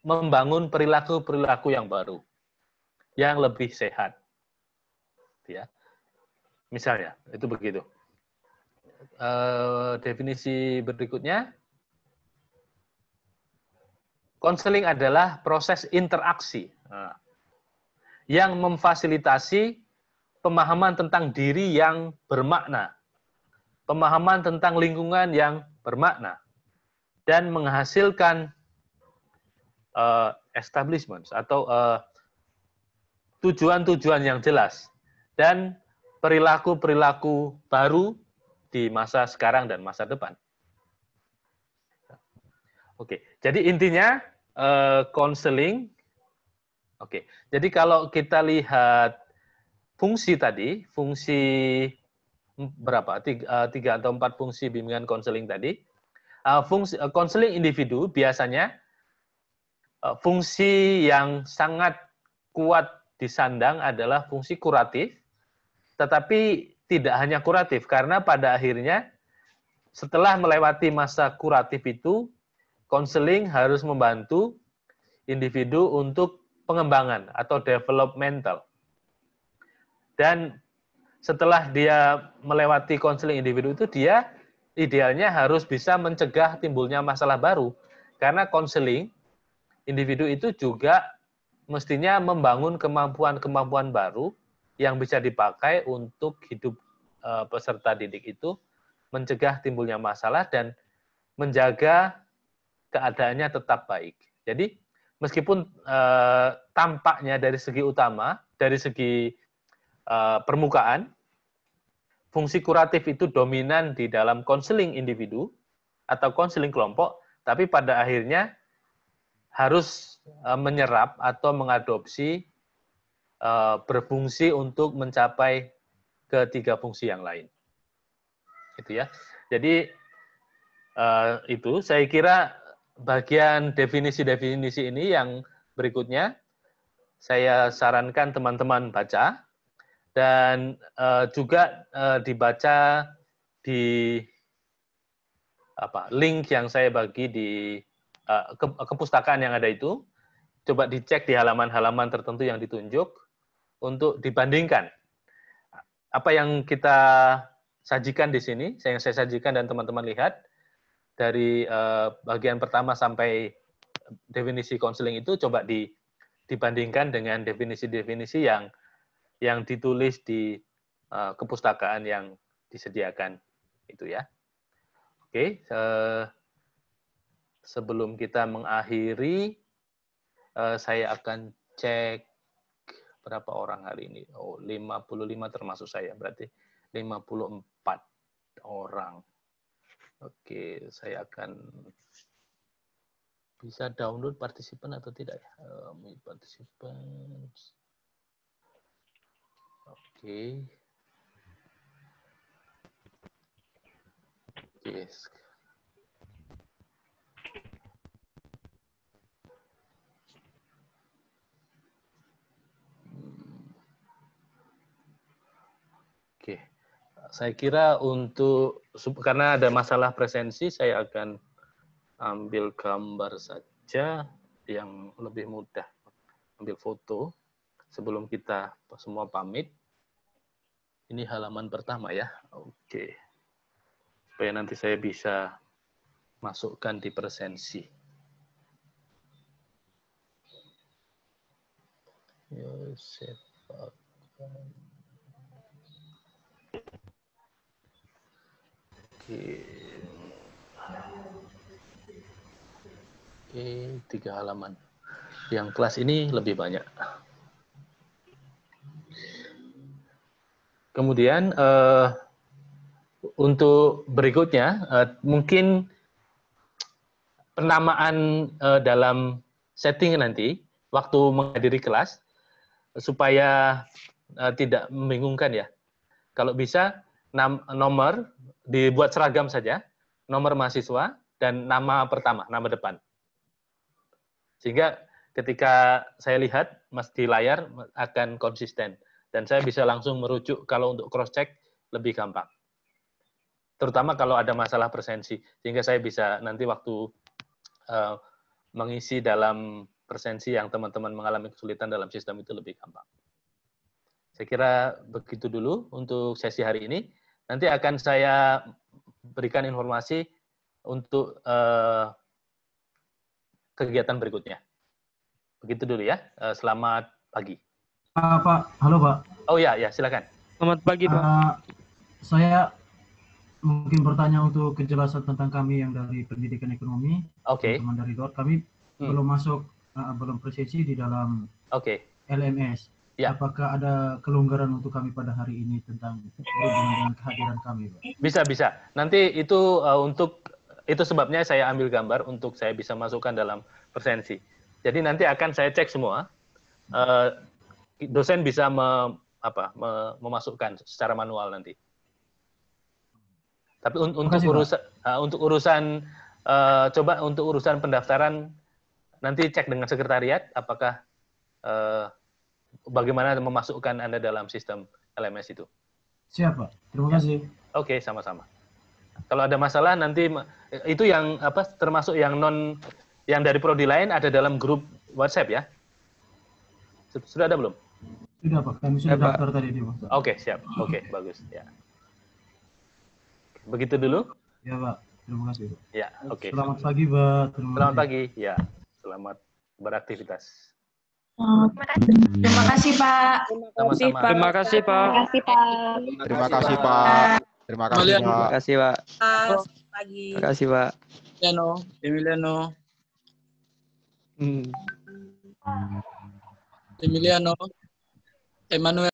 membangun perilaku-perilaku yang baru, yang lebih sehat. Ya, misalnya itu begitu. Uh, definisi berikutnya Konseling adalah proses interaksi nah, yang memfasilitasi pemahaman tentang diri yang bermakna, pemahaman tentang lingkungan yang bermakna, dan menghasilkan uh, establishments atau eh, tujuan-tujuan yang jelas dan perilaku-perilaku baru di masa sekarang dan masa depan. Oke, jadi intinya konseling. Eh, uh, Oke, jadi kalau kita lihat fungsi tadi, fungsi berapa? Tiga, eh, tiga atau empat fungsi bimbingan konseling tadi. Uh, fungsi konseling uh, individu biasanya uh, fungsi yang sangat kuat disandang adalah fungsi kuratif, tetapi tidak hanya kuratif karena pada akhirnya setelah melewati masa kuratif itu konseling harus membantu individu untuk pengembangan atau developmental. Dan setelah dia melewati konseling individu itu, dia idealnya harus bisa mencegah timbulnya masalah baru. Karena konseling individu itu juga mestinya membangun kemampuan-kemampuan baru yang bisa dipakai untuk hidup eh, peserta didik itu mencegah timbulnya masalah dan menjaga keadaannya tetap baik. Jadi meskipun e, tampaknya dari segi utama, dari segi e, permukaan, fungsi kuratif itu dominan di dalam konseling individu atau konseling kelompok, tapi pada akhirnya harus e, menyerap atau mengadopsi e, berfungsi untuk mencapai ketiga fungsi yang lain. Itu ya. Jadi e, itu saya kira bagian definisi-definisi ini yang berikutnya saya sarankan teman-teman baca dan uh, juga uh, dibaca di apa link yang saya bagi di uh, ke, kepustakaan yang ada itu coba dicek di halaman-halaman tertentu yang ditunjuk untuk dibandingkan apa yang kita sajikan di sini yang saya sajikan dan teman-teman lihat dari uh, bagian pertama sampai definisi konseling itu coba di, dibandingkan dengan definisi-definisi yang yang ditulis di uh, kepustakaan yang disediakan itu ya. Oke, uh, sebelum kita mengakhiri uh, saya akan cek berapa orang hari ini. Oh, 55 termasuk saya berarti 54 orang. Oke, saya akan bisa download partisipan atau tidak ya? Um, eh, partisipan. Oke. Okay. Yes. saya kira untuk karena ada masalah presensi saya akan ambil gambar saja yang lebih mudah. Ambil foto sebelum kita semua pamit. Ini halaman pertama ya. Oke. Supaya nanti saya bisa masukkan di presensi. Oke, tiga halaman. Yang kelas ini lebih banyak. Kemudian uh, untuk berikutnya uh, mungkin penamaan uh, dalam setting nanti waktu menghadiri kelas supaya uh, tidak membingungkan ya. Kalau bisa nomor dibuat seragam saja, nomor mahasiswa dan nama pertama, nama depan. Sehingga ketika saya lihat mas di layar akan konsisten dan saya bisa langsung merujuk kalau untuk cross check lebih gampang. Terutama kalau ada masalah presensi, sehingga saya bisa nanti waktu uh, mengisi dalam presensi yang teman-teman mengalami kesulitan dalam sistem itu lebih gampang. Saya kira begitu dulu untuk sesi hari ini. Nanti akan saya berikan informasi untuk uh, kegiatan berikutnya. Begitu dulu ya. Uh, selamat pagi. Uh, Pak, halo Pak. Oh ya, ya silakan. Selamat pagi Pak. Uh, saya mungkin bertanya untuk kejelasan tentang kami yang dari pendidikan ekonomi. Oke. Okay. Teman dari luar kami hmm. belum masuk, uh, belum presisi di dalam. Oke. Okay. LMS. Ya. Apakah ada kelonggaran untuk kami pada hari ini tentang dengan kehadiran kami, Pak? Bisa, bisa. Nanti itu uh, untuk itu sebabnya saya ambil gambar untuk saya bisa masukkan dalam persensi. Jadi nanti akan saya cek semua. Uh, dosen bisa me, apa, me, memasukkan secara manual nanti. Tapi un, untuk, kasih, urusan, uh, untuk urusan uh, coba untuk urusan pendaftaran nanti cek dengan sekretariat apakah uh, bagaimana memasukkan Anda dalam sistem LMS itu. Siapa? Terima kasih. Oke, okay, sama-sama. Kalau ada masalah nanti itu yang apa termasuk yang non yang dari prodi lain ada dalam grup WhatsApp ya? Sudah ada belum? Sudah Pak, kami sudah daftar tadi di WhatsApp. Oke, okay, siap. Oke, okay, bagus ya. Begitu dulu? Ya, Pak. Terima kasih. Ya, oke. Okay. Selamat pagi, Pak. Terima Selamat kasih. pagi. Ya. Selamat beraktivitas. Oh, terima kasih. Pak, Terima kasih Pak. Terima kasih Pak. Terima kasih Pak. Terima kasih Pak. Terima kasih Pak. Terima kasih Pak. Emiliano. Emiliano. Hmm. Emiliano. Emmanuel.